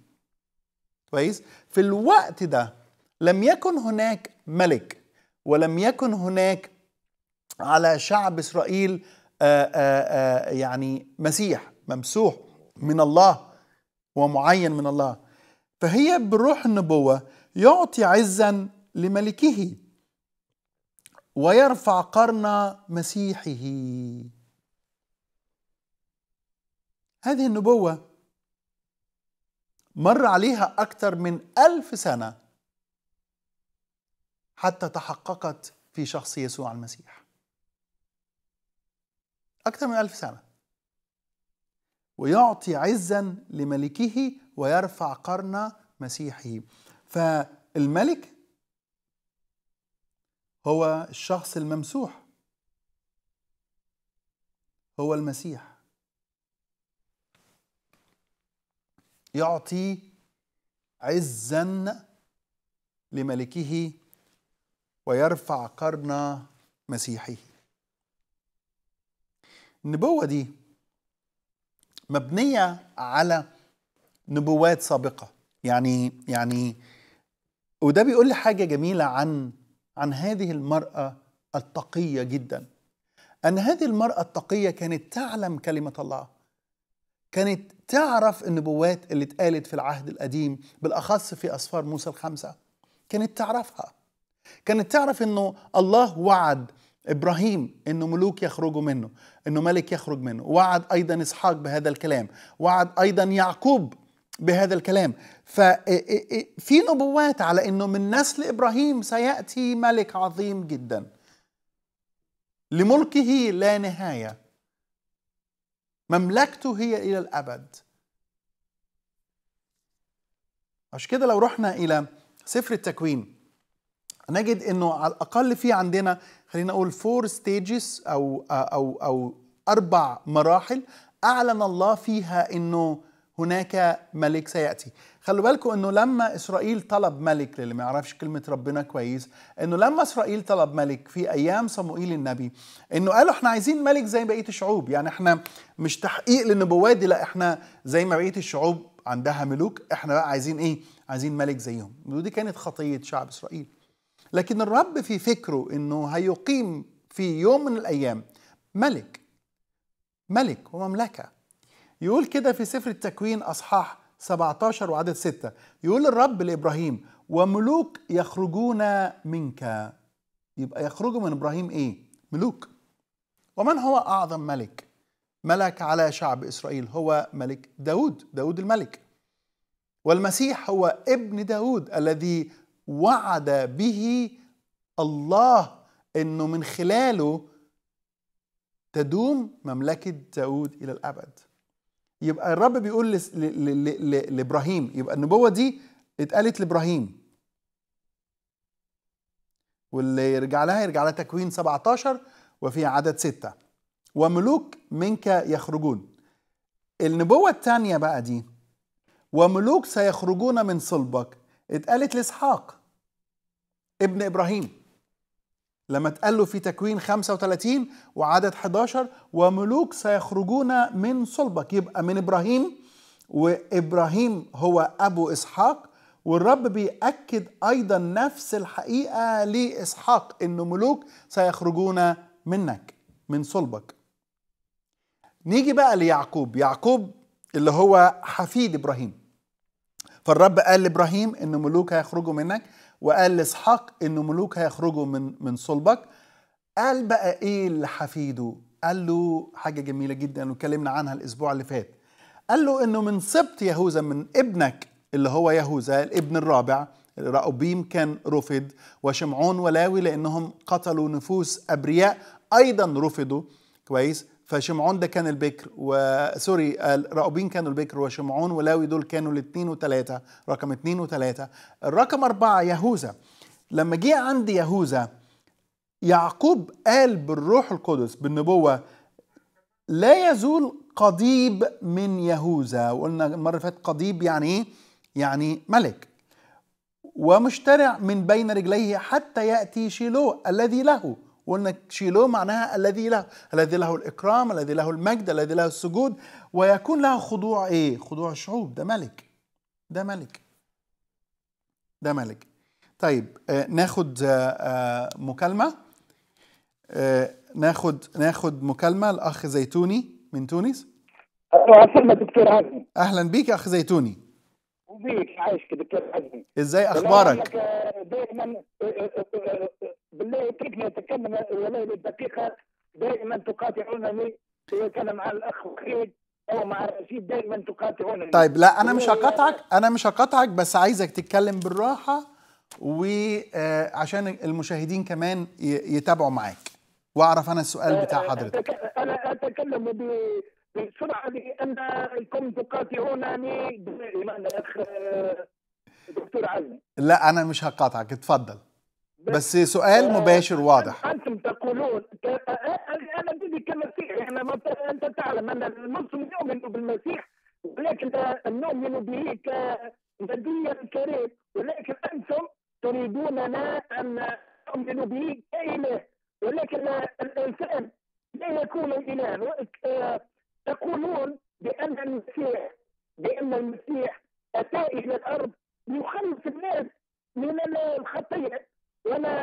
كويس في الوقت ده لم يكن هناك ملك ولم يكن هناك على شعب اسرائيل آآ آه، آآ آه، آه، يعني مسيح ممسوح من الله ومعين من الله فهي بروح النبوه يعطي عزا لملكه ويرفع قرن مسيحه هذه النبوة مر عليها أكثر من ألف سنة حتى تحققت في شخص يسوع المسيح أكثر من ألف سنة ويعطي عزا لملكه ويرفع قرن مسيحه فالملك هو الشخص الممسوح هو المسيح يعطي عزا لملكه ويرفع قرن مسيحه النبوة دي مبنية على نبوات سابقة يعني يعني وده بيقول لي حاجة جميلة عن عن هذه المرأة التقية جدا أن هذه المرأة التقية كانت تعلم كلمة الله كانت تعرف النبوات اللي اتقالت في العهد القديم بالأخص في أسفار موسى الخمسة كانت تعرفها كانت تعرف أنه الله وعد ابراهيم انه ملوك يخرجوا منه انه ملك يخرج منه وعد ايضا اسحاق بهذا الكلام وعد ايضا يعقوب بهذا الكلام ففي نبوات على انه من نسل ابراهيم سياتي ملك عظيم جدا لملكه لا نهايه مملكته هي إلى الأبد عشان كده لو رحنا إلى سفر التكوين نجد انه على الاقل في عندنا خلينا نقول فور ستيجز او او او اربع مراحل اعلن الله فيها انه هناك ملك سياتي خلوا بالكم انه لما اسرائيل طلب ملك للي ما يعرفش كلمه ربنا كويس انه لما اسرائيل طلب ملك في ايام صموئيل النبي انه قالوا احنا عايزين ملك زي بقيه الشعوب يعني احنا مش تحقيق للنبوات دي لا احنا زي ما بقيه الشعوب عندها ملوك احنا بقى عايزين ايه عايزين ملك زيهم ودي كانت خطيه شعب اسرائيل لكن الرب في فكره انه هيقيم في يوم من الايام ملك ملك ومملكه يقول كده في سفر التكوين أصحاح 17 وعدد 6 يقول الرب لإبراهيم وملوك يخرجون منك يبقى يخرجوا من إبراهيم إيه؟ ملوك ومن هو أعظم ملك؟ ملك على شعب إسرائيل هو ملك داود داود الملك والمسيح هو ابن داود الذي وعد به الله انه من خلاله تدوم مملكه داود الى الابد يبقى الرب بيقول لابراهيم يبقى النبوه دي اتقالت لابراهيم واللي يرجع لها يرجع لها تكوين 17 وفي عدد 6 وملوك منك يخرجون النبوة الثانية بقى دي وملوك سيخرجون من صلبك اتقالت لإسحاق ابن إبراهيم لما اتقال له في تكوين 35 وعدد 11 وملوك سيخرجون من صلبك يبقى من ابراهيم وابراهيم هو ابو اسحاق والرب بيأكد ايضا نفس الحقيقه لاسحاق انه ملوك سيخرجون منك من صلبك نيجي بقى ليعقوب يعقوب اللي هو حفيد ابراهيم فالرب قال لابراهيم ان ملوك هيخرجوا منك وقال لاسحاق انه ملوك هيخرجوا من من صلبك قال بقى ايه لحفيده قال له حاجه جميله جدا وكلمنا عنها الاسبوع اللي فات قال له انه من سبط يهوذا من ابنك اللي هو يهوذا الابن الرابع رأوبيم كان رفض وشمعون ولاوي لانهم قتلوا نفوس ابرياء ايضا رفضوا كويس فشمعون ده كان البكر وسوري راؤوبين كانوا البكر وشمعون ولاوي دول كانوا الاثنين وثلاثة رقم اثنين وثلاثة الرقم أربعة يهوذا لما جه عند يهوذا يعقوب قال بالروح القدس بالنبوة لا يزول قضيب من يهوذا وقلنا المرة فاتت قضيب يعني إيه؟ يعني ملك ومشترع من بين رجليه حتى يأتي شيلو الذي له وانك تشيله معناها الذي له الذي له الاكرام الذي له المجد الذي له السجود ويكون له خضوع ايه خضوع الشعوب ده ملك ده ملك ده ملك طيب آه ناخد آه, آه، مكالمه آه ناخد ناخد مكالمه الاخ زيتوني من تونس اهلا دكتور عزمي اهلا بيك يا اخ زيتوني وبيك عايش دكتور عزمي ازاي اخبارك آه، دائما آه، بالله كيف نتكلم والله للدقيقه دائما تقاطعونني سواء كان مع الاخ خالد او مع رشيد دائما تقاطعونني طيب لا انا مش هقاطعك انا مش هقاطعك بس عايزك تتكلم بالراحه وعشان آه، المشاهدين كمان يتابعوا معاك واعرف انا السؤال بتاع حضرتك انا اتكلم بسرعه لانكم تقاطعونني دائما الاخ دكتور علي لا انا مش هقاطعك اتفضل بس, سؤال مباشر واضح انتم تقولون انا بدي كمسيحي يعني انا ما انت تعلم ان المسلم يؤمن بالمسيح ولكن نؤمن به كنبي كريم ولكن انتم تريدوننا ان نؤمن به كاله ولكن الانسان لا يكون اله تقولون بان المسيح بان المسيح اتى الى الارض ليخلص الناس من الخطيئه وانا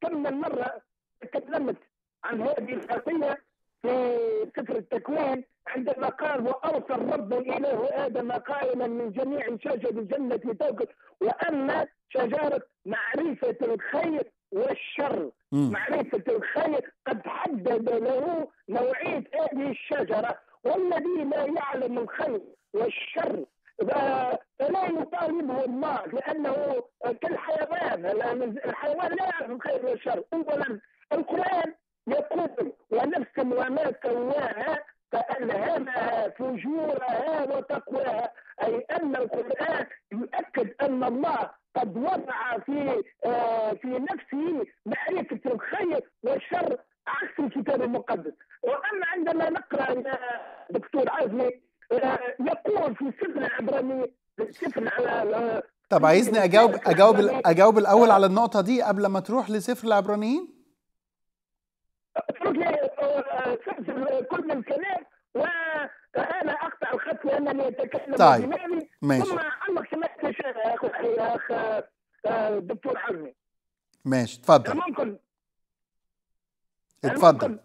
كم من مره تكلمت عن هذه الخطيه في سفر التكوين عندما قال واوصى رب الاله ادم قائلا من جميع شجر الجنه تاكل واما شجره معرفه الخير والشر م. معرفه الخير قد حدد له نوعيه هذه الشجره والذي لا يعلم الخير والشر فلا يطالبه الله لانه كالحيوان الحيوان لا يعرف الخير والشر اولا القران يقول ونفس وما سواها فألهمها فجورها وتقواها أي أن القرآن يؤكد أن الله قد وضع في آه، في نفسه معرفة الخير والشر عكس الكتاب المقدس وأما عندما نقرأ دكتور عزمي يقول في السفن العبراني السفن على طب عايزني اجاوب اجاوب اجاوب الاول على النقطه دي قبل ما تروح لسفر العبرانيين كل الكلام وانا اقطع الخط لانني اتكلم طيب ماشي ثم عمرك سمعت يا يا اخ آه، دكتور عزمي ماشي اتفضل ممكن اتفضل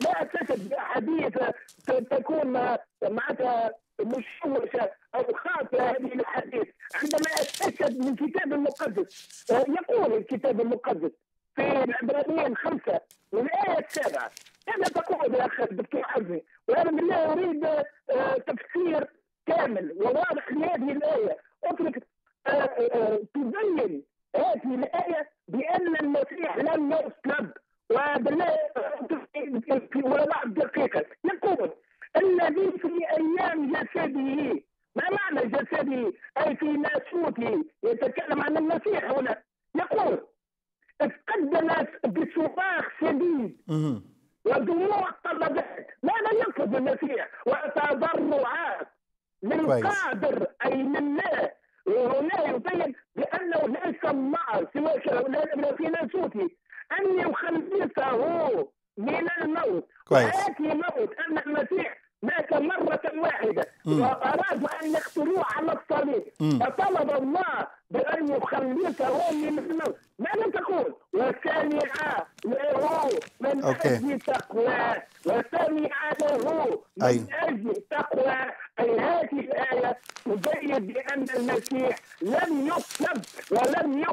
لا اعتقد باحاديه تكون معناتها مشوشه او خاطئه هذه الحديث عندما اتاكد من الكتاب المقدس يقول الكتاب المقدس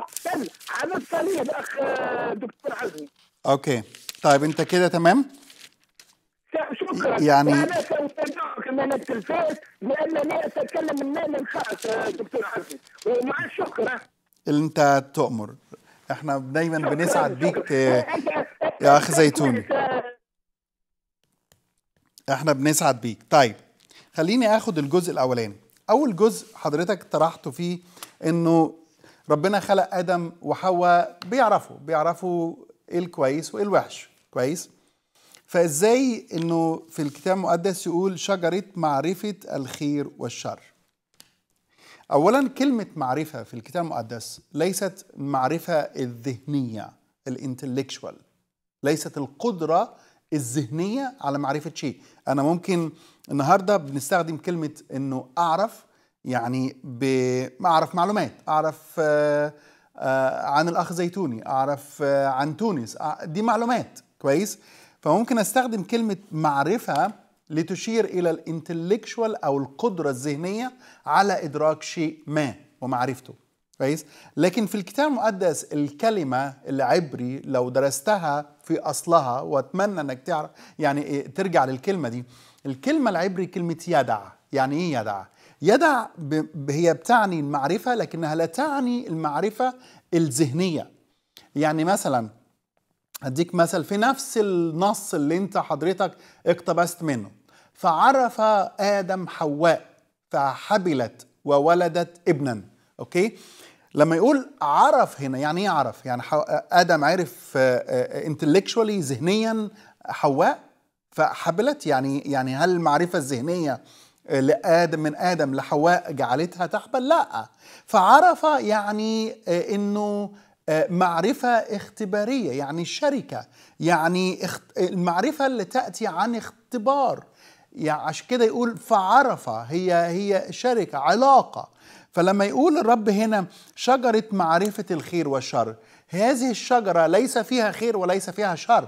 احسن على الصليب اخ آه، دكتور عزمي اوكي طيب انت كده تمام شكرا يعني انا ساتابعك من التلفاز لانني اتكلم من مال الخاص آه، دكتور عزمي ومع الشكر انت تؤمر احنا دايما بنسعد بيك آه، يا اخ زيتون احنا بنسعد بيك طيب خليني اخد الجزء الاولاني اول جزء حضرتك طرحته فيه انه ربنا خلق ادم وحواء بيعرفوا بيعرفوا ايه الكويس وايه الوحش كويس فازاي انه في الكتاب المقدس يقول شجره معرفه الخير والشر اولا كلمه معرفه في الكتاب المقدس ليست معرفه الذهنيه الانتلكشوال ليست القدره الذهنيه على معرفه شيء انا ممكن النهارده بنستخدم كلمه انه اعرف يعني ما معلومات اعرف آه، آه، عن الاخ زيتوني اعرف آه، عن تونس دي معلومات كويس فممكن استخدم كلمه معرفه لتشير الى الانتلكشوال او القدره الذهنيه على ادراك شيء ما ومعرفته كويس لكن في الكتاب المقدس الكلمه العبري لو درستها في اصلها واتمنى انك تعرف يعني إيه، ترجع للكلمه دي الكلمه العبري كلمه يدع يعني ايه يدع يدع هي بتعني المعرفة لكنها لا تعني المعرفة الذهنية يعني مثلا أديك مثل في نفس النص اللي أنت حضرتك اقتبست منه فعرف آدم حواء فحبلت وولدت ابنا أوكي لما يقول عرف هنا يعني ايه عرف يعني ادم عرف انتلكشوالي ذهنيا حواء فحبلت يعني يعني هل المعرفه الذهنيه لآدم من آدم لحواء جعلتها تحبل لا فعرف يعني آه، أنه آه، معرفة اختبارية يعني شركة يعني المعرفة اللي تأتي عن اختبار يعني عشان كده يقول فعرف هي هي شركة علاقة فلما يقول الرب هنا شجرة معرفة الخير والشر هذه الشجرة ليس فيها خير وليس فيها شر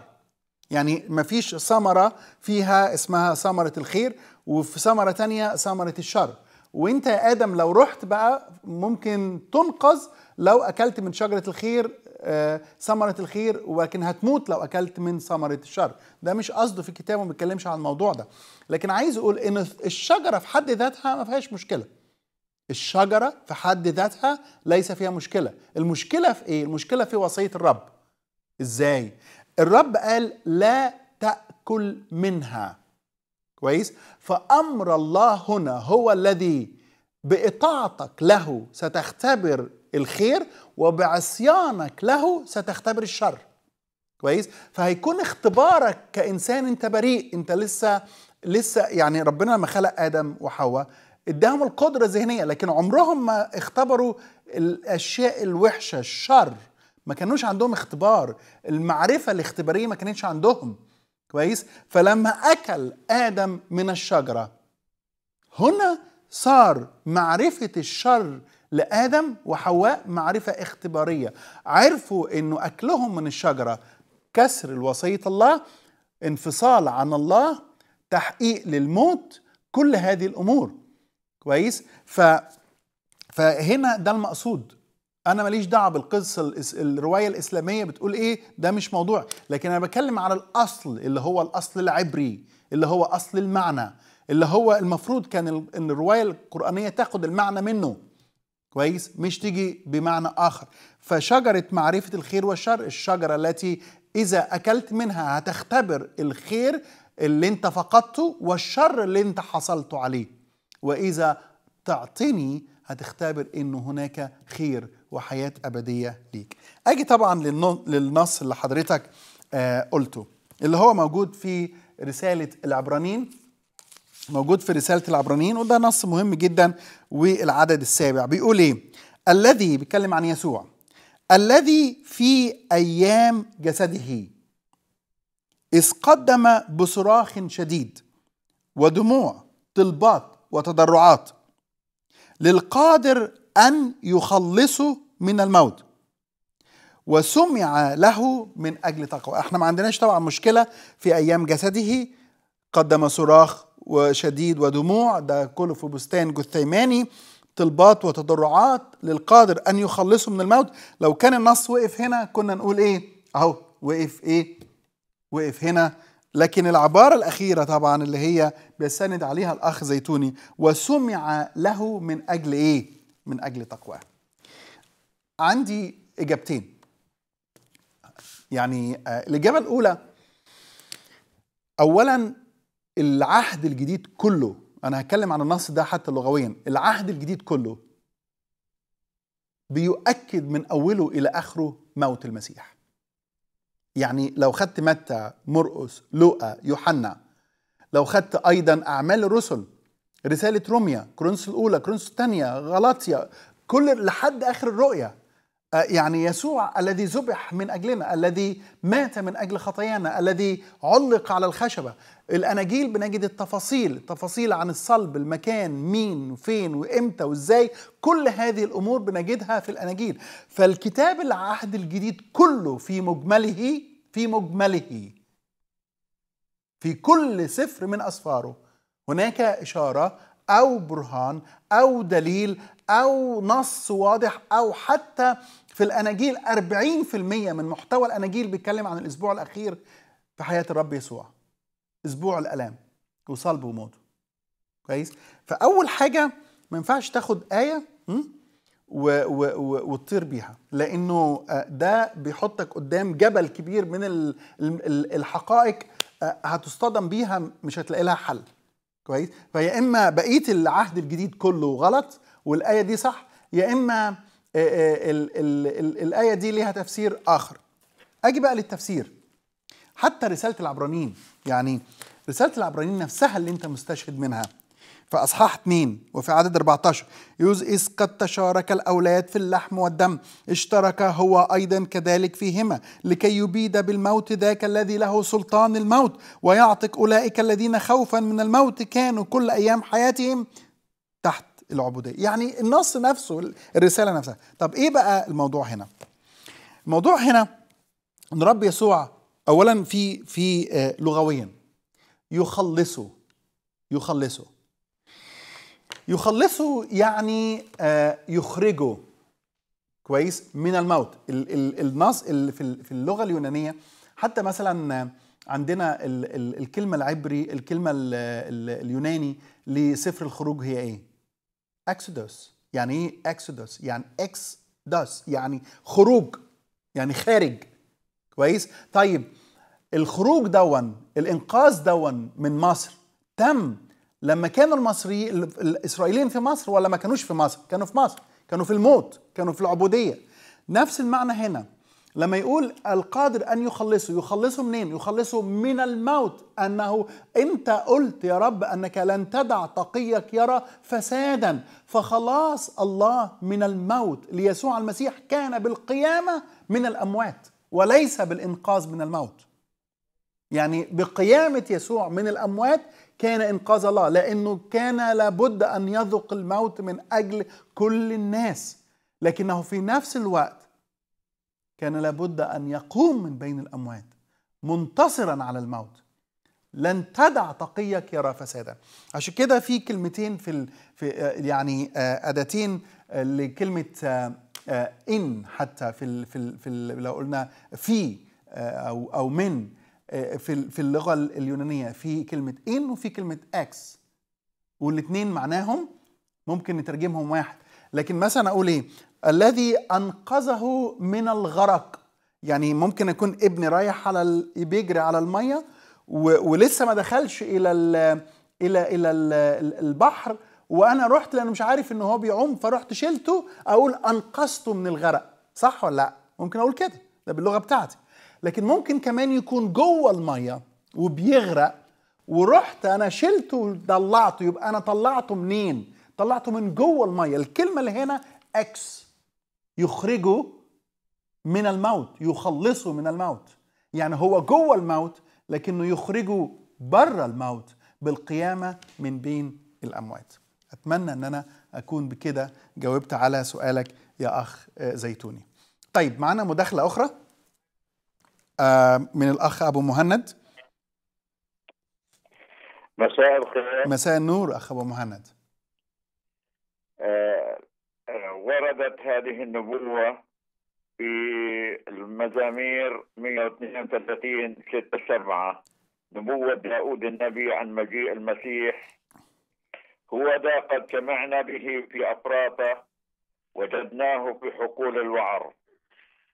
يعني ما فيش ثمرة فيها اسمها ثمرة الخير وفي ثمرة تانية ثمرة الشر وانت يا ادم لو رحت بقى ممكن تنقذ لو اكلت من شجرة الخير آه، ثمرة الخير ولكن هتموت لو اكلت من ثمرة الشر ده مش قصده في الكتاب وما بيتكلمش عن الموضوع ده لكن عايز اقول ان الشجرة في حد ذاتها ما فيهاش مشكلة الشجرة في حد ذاتها ليس فيها مشكلة المشكلة في ايه المشكلة في وصية الرب ازاي الرب قال لا تأكل منها كويس فامر الله هنا هو الذي باطاعتك له ستختبر الخير وبعصيانك له ستختبر الشر كويس فهيكون اختبارك كانسان انت بريء انت لسه لسه يعني ربنا لما خلق ادم وحواء اداهم القدره الذهنيه لكن عمرهم ما اختبروا الاشياء الوحشه الشر ما كانوش عندهم اختبار المعرفه الاختباريه ما كانتش عندهم كويس فلما اكل ادم من الشجره هنا صار معرفه الشر لادم وحواء معرفه اختباريه عرفوا انه اكلهم من الشجره كسر الوصيه الله انفصال عن الله تحقيق للموت كل هذه الامور كويس ف فهنا ده المقصود انا ماليش دعوه بالقصه الروايه الاسلاميه بتقول ايه ده مش موضوع لكن انا بتكلم على الاصل اللي هو الاصل العبري اللي هو اصل المعنى اللي هو المفروض كان ان الروايه القرانيه تاخد المعنى منه كويس مش تيجي بمعنى اخر فشجره معرفه الخير والشر الشجره التي اذا اكلت منها هتختبر الخير اللي انت فقدته والشر اللي انت حصلت عليه واذا تعطني هتختبر انه هناك خير وحياة أبدية ليك أجي طبعا للنص اللي حضرتك آه، قلته اللي هو موجود في رسالة العبرانيين موجود في رسالة العبرانيين وده نص مهم جدا والعدد السابع بيقول إيه الذي بيتكلم عن يسوع الذي في أيام جسده إذ قدم بصراخ شديد ودموع طلبات وتضرعات للقادر أن يخلصه من الموت وسمع له من اجل تقوى احنا ما عندناش طبعا مشكله في ايام جسده قدم صراخ وشديد ودموع ده كله في بستان جثيماني طلبات وتضرعات للقادر ان يخلصه من الموت لو كان النص وقف هنا كنا نقول ايه اهو وقف ايه وقف هنا لكن العبارة الأخيرة طبعا اللي هي بيستند عليها الأخ زيتوني وسمع له من أجل إيه؟ من أجل تقواه عندي اجابتين يعني آه، الاجابه الاولى اولا العهد الجديد كله انا هتكلم عن النص ده حتى لغويا العهد الجديد كله بيؤكد من اوله الى اخره موت المسيح يعني لو خدت متى مرقس لوقا يوحنا لو خدت ايضا اعمال الرسل رساله روميا كرونس الاولى كرونس الثانيه غلاطيا كل لحد اخر الرؤيه آه، يعني يسوع الذي ذبح من اجلنا الذي مات من اجل خطايانا الذي علق على الخشبه الاناجيل بنجد التفاصيل التفاصيل عن الصلب المكان مين وفين وامتى وازاي كل هذه الامور بنجدها في الاناجيل فالكتاب العهد الجديد كله في مجمله في مجمله في كل سفر من اسفاره هناك اشاره او برهان او دليل او نص واضح او حتى في الاناجيل 40% من محتوى الاناجيل بيتكلم عن الاسبوع الاخير في حياه الرب يسوع اسبوع الالام وصلبه وموته كويس فاول حاجه ما ينفعش تاخد ايه و و و وتطير بيها لانه آه، ده بيحطك قدام جبل كبير من الحقائق آه، هتصطدم بيها مش هتلاقي لها حل كويس فيا اما بقيه العهد الجديد كله غلط والايه دي صح يا اما آه، آه، الآية دي ليها تفسير آخر أجي بقى للتفسير حتى رسالة العبرانيين يعني رسالة العبرانيين نفسها اللي أنت مستشهد منها في أصحاح 2 وفي عدد 14 يوز إذ قد تشارك الأولاد في اللحم والدم اشترك هو أيضا كذلك فيهما لكي يبيد بالموت ذاك الذي له سلطان الموت ويعطق أولئك الذين خوفا من الموت كانوا كل أيام حياتهم العبودية يعني النص نفسه الرسالة نفسها طب إيه بقى الموضوع هنا الموضوع هنا أن رب يسوع أولا في في آه، لغويا يخلصه يخلصه يخلصه يعني آه، يخرجه كويس من الموت النص اللي في اللغه اليونانيه حتى مثلا عندنا الكلمه العبري الكلمه اليوناني لسفر الخروج هي ايه اكسودوس يعني ايه اكسودوس يعني اكس دوس يعني خروج يعني خارج كويس طيب الخروج دون الانقاذ دون من مصر تم لما كانوا المصريين الاسرائيليين في مصر ولا ما كانوش في مصر كانوا في مصر كانوا في الموت كانوا في العبوديه نفس المعنى هنا لما يقول القادر أن يخلصه يخلصه منين؟ يخلصه من الموت أنه أنت قلت يا رب أنك لن تدع تقيك يرى فسادا فخلاص الله من الموت ليسوع المسيح كان بالقيامة من الأموات وليس بالإنقاذ من الموت يعني بقيامة يسوع من الأموات كان إنقاذ الله لأنه كان لابد أن يذوق الموت من أجل كل الناس لكنه في نفس الوقت كان لابد أن يقوم من بين الأموات منتصرا على الموت لن تدع تقيك يرى فسادا عشان كده في كلمتين في, في آه، يعني آه، أداتين آه، لكلمة إن حتى في ال في ال في ال لو قلنا في أو أو من في في اللغة اليونانية في كلمة إن وفي كلمة إكس والاثنين معناهم ممكن نترجمهم واحد لكن مثلا أقول إيه الذي أنقذه من الغرق يعني ممكن يكون ابني رايح على ال... بيجري على المية و... ولسه ما دخلش إلى ال... إلى إلى ال... البحر وأنا رحت لأنه مش عارف إن هو بيعوم فرحت شلته أقول أنقذته من الغرق صح ولا لأ؟ ممكن أقول كده ده باللغة بتاعتي لكن ممكن كمان يكون جوه المية وبيغرق ورحت انا شلته وطلعته يبقى انا طلعته منين طلعته من جوه الميه الكلمه اللي هنا اكس يخرجه من الموت يخلصه من الموت يعني هو جوه الموت لكنه يخرجه بره الموت بالقيامة من بين الأموات أتمنى أن أنا أكون بكده جاوبت على سؤالك يا أخ زيتوني طيب معنا مداخلة أخرى آه، من الأخ أبو مهند مساء الخير مساء النور أخ أبو مهند وردت هذه النبوة في المزامير 132 6 7 نبوة داود النبي عن مجيء المسيح هو ذا قد سمعنا به في أفراطة وجدناه في حقول الوعر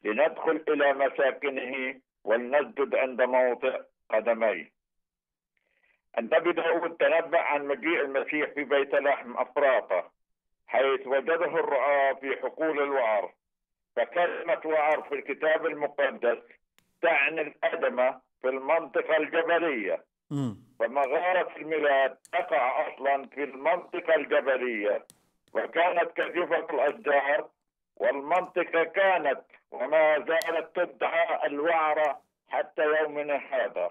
لندخل إلى مساكنه ولنسجد عند موطئ قدميه النبي داود تنبأ عن مجيء المسيح في بيت لحم أفراطة حيث وجده الرعاة في حقول الوعر فكلمة وعر في الكتاب المقدس تعني الأدمة في المنطقة الجبلية م. فمغارة الميلاد تقع أصلا في المنطقة الجبلية وكانت كثيفة الأشجار والمنطقة كانت وما زالت تدعى الوعرة حتى يومنا هذا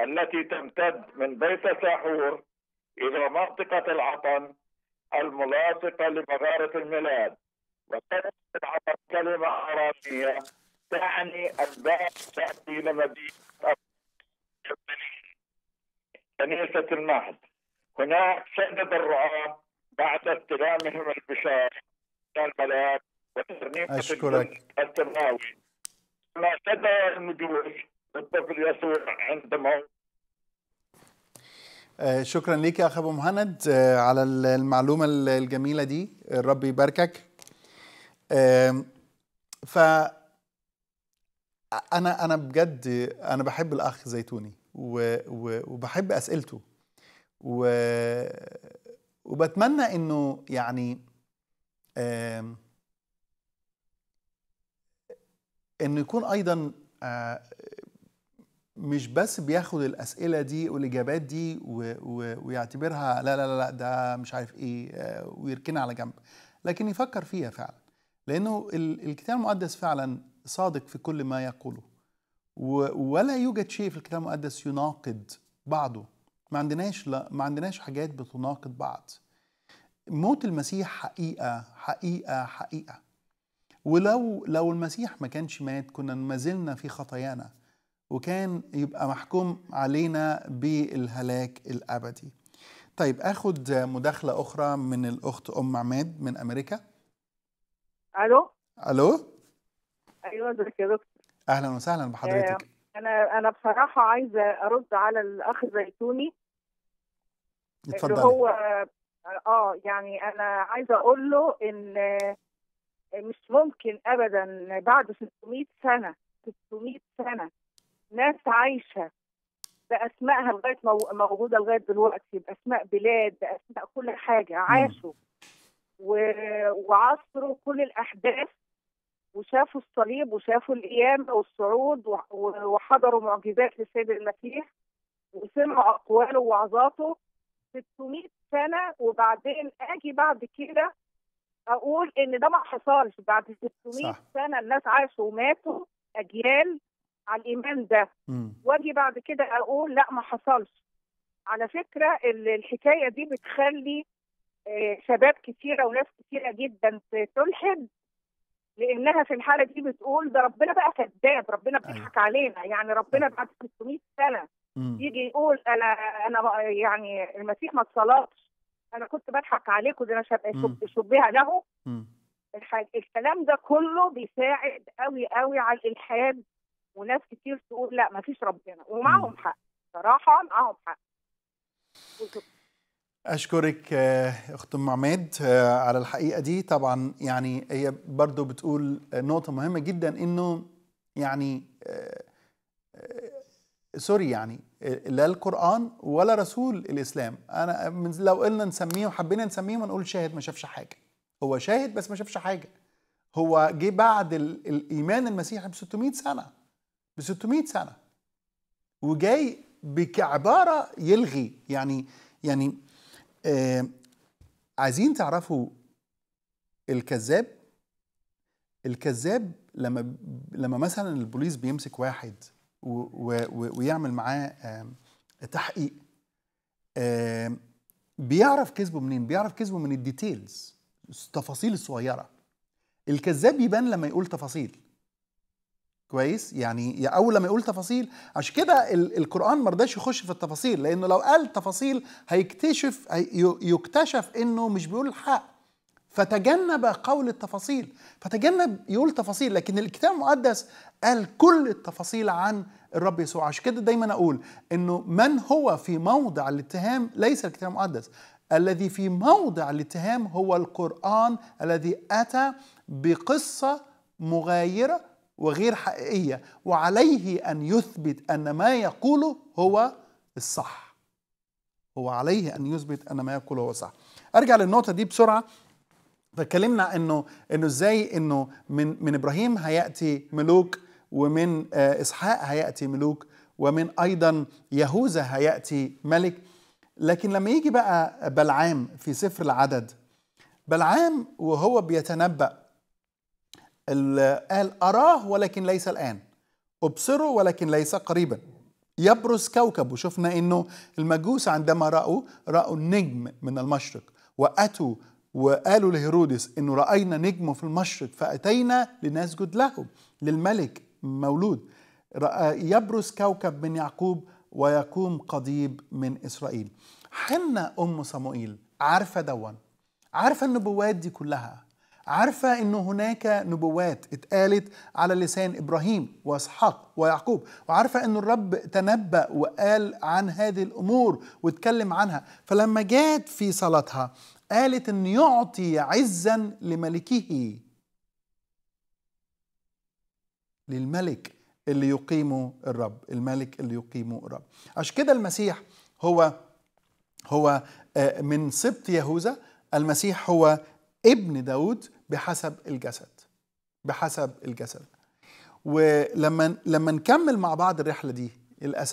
التي تمتد من بيت ساحور إلى منطقة العطن الملاصقة لمغارة الميلاد وكانت كلمة عربية تعني الباب تأتي إلى مدينة كنيسة المهد هناك سدد الرعاة بعد استلامهم البشار الملاك وترنيمة أشكرك السماوي ما شد النجوش للطفل يسوع عند موت آه، شكرا ليك يا اخ ابو مهند آه، على المعلومه الجميله دي الرب يباركك ف انا انا بجد انا بحب الاخ زيتوني وبحب اسئلته وبتمنى انه يعني انه يكون ايضا آه، مش بس بياخد الاسئله دي والاجابات دي و... و... ويعتبرها لا لا لا ده مش عارف ايه آه، ويركنها على جنب لكن يفكر فيها فعلا لانه الكتاب المقدس فعلا صادق في كل ما يقوله ولا يوجد شيء في الكتاب المقدس يناقض بعضه ما عندناش لا ما عندناش حاجات بتناقض بعض موت المسيح حقيقه حقيقه حقيقه ولو لو المسيح ما كانش مات كنا ما زلنا في خطايانا وكان يبقى محكوم علينا بالهلاك الابدي طيب اخد مداخله اخرى من الاخت ام عماد من امريكا الو الو ايوه ازيك يا دكتور اهلا وسهلا بحضرتك آه، انا انا بصراحه عايزه ارد على الاخ زيتوني اتفضل هو اه يعني انا عايزه اقول له ان آه، مش ممكن ابدا بعد 600 سنه 600 سنه ناس عايشه باسمائها لغايه موجوده لغايه دلوقتي باسماء بلاد باسماء كل حاجه عاشوا و... وعصروا كل الاحداث وشافوا الصليب وشافوا القيامة والصعود وحضروا معجزات للسيد المسيح وسمعوا أقواله ووعظاته 600 سنة وبعدين أجي بعد كده أقول إن ده ما حصلش بعد 600 صح. سنة الناس عاشوا وماتوا أجيال على الايمان ده واجي بعد كده اقول لا ما حصلش على فكره الحكايه دي بتخلي آه، شباب كتيره وناس كتيره جدا تلحد لانها في الحاله دي بتقول ده ربنا بقى كذاب ربنا أيوة. بيضحك علينا يعني ربنا بعد 600 سنه يجي يقول انا انا يعني المسيح ما اتصلبش انا كنت بضحك عليك ده انا شبه له الكلام ده كله بيساعد قوي قوي على الالحاد وناس كتير تقول لا ما فيش ربنا ومعهم حق صراحه معهم حق اشكرك آه، اخت ام عماد آه، على الحقيقه دي طبعا يعني هي برضو بتقول آه، نقطه مهمه جدا انه يعني سوري يعني لا القران ولا رسول الاسلام انا لو قلنا نسميه وحبينا نسميه ما نقول شاهد ما شافش حاجه هو شاهد بس ما شافش حاجه هو جه بعد الايمان المسيحي ب 600 سنه ب 600 سنه وجاي بكعباره يلغي يعني يعني آه عايزين تعرفوا الكذاب الكذاب لما لما مثلا البوليس بيمسك واحد و و ويعمل معاه آه تحقيق آه بيعرف كذبه منين بيعرف كذبه من الديتيلز التفاصيل الصغيره الكذاب يبان لما يقول تفاصيل كويس يعني اول لما يقول تفاصيل عشان كده القران ما رضاش يخش في التفاصيل لانه لو قال تفاصيل هيكتشف يكتشف انه مش بيقول الحق فتجنب قول التفاصيل فتجنب يقول تفاصيل لكن الكتاب المقدس قال كل التفاصيل عن الرب يسوع عشان كده دايما اقول انه من هو في موضع الاتهام ليس الكتاب المقدس الذي في موضع الاتهام هو القران الذي اتى بقصه مغايره وغير حقيقية وعليه أن يثبت أن ما يقوله هو الصح هو عليه أن يثبت أن ما يقوله هو الصح أرجع للنقطة دي بسرعة فاتكلمنا انه انه ازاي انه من من ابراهيم هياتي ملوك ومن آه، اسحاق هياتي ملوك ومن ايضا يهوذا هياتي ملك لكن لما يجي بقى بلعام في سفر العدد بلعام وهو بيتنبأ قال أراه ولكن ليس الآن أبصره ولكن ليس قريبا يبرز كوكب وشفنا أنه المجوس عندما رأوا رأوا النجم من المشرق وأتوا وقالوا لهيرودس أنه رأينا نجمه في المشرق فأتينا لنسجد له للملك مولود يبرز كوكب من يعقوب ويقوم قضيب من إسرائيل حنا أم صموئيل عارفة دون عارفة النبوات دي كلها عارفة أن هناك نبوات اتقالت على لسان إبراهيم وإسحاق ويعقوب وعارفة أن الرب تنبأ وقال عن هذه الأمور واتكلم عنها فلما جات في صلاتها قالت أن يعطي عزا لملكه للملك اللي يقيمه الرب الملك اللي يقيمه الرب عشان كده المسيح هو هو آه، من سبط يهوذا المسيح هو ابن داود بحسب الجسد بحسب الجسد ولما لما نكمل مع بعض الرحله دي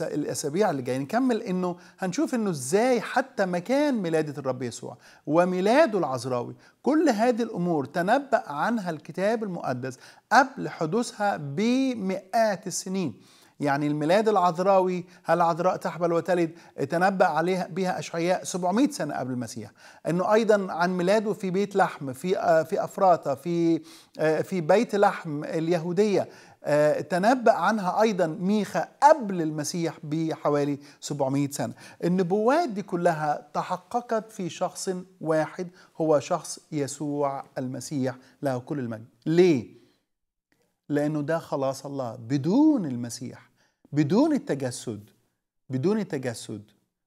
الاسابيع اللي جايه نكمل انه هنشوف انه ازاي حتى مكان ميلاده الرب يسوع وميلاده العذراوي كل هذه الامور تنبأ عنها الكتاب المقدس قبل حدوثها بمئات السنين يعني الميلاد العذراوي هل عذراء تحبل وتلد تنبأ عليها بها أشعياء 700 سنة قبل المسيح أنه أيضا عن ميلاده في بيت لحم في آه، في أفراطة في آه، في بيت لحم اليهودية آه، تنبأ عنها أيضا ميخا قبل المسيح بحوالي 700 سنة النبوات دي كلها تحققت في شخص واحد هو شخص يسوع المسيح له كل المجد ليه؟ لأنه ده خلاص الله بدون المسيح بدون التجسد بدون التجسد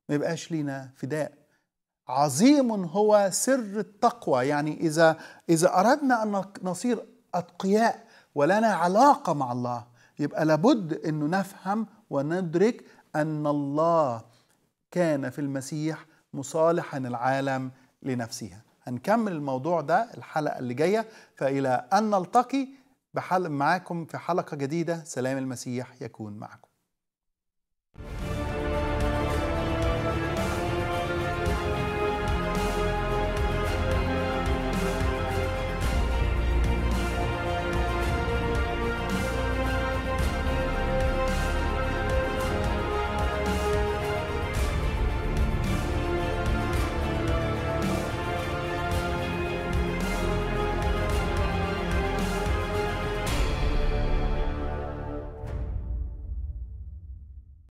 ما يبقاش لينا فداء عظيم هو سر التقوى يعني إذا إذا أردنا أن نصير أتقياء ولنا علاقة مع الله يبقى لابد أنه نفهم وندرك أن الله كان في المسيح مصالحا العالم لنفسها هنكمل الموضوع ده الحلقة اللي جاية فإلى أن نلتقي معاكم في حلقة جديدة سلام المسيح يكون معكم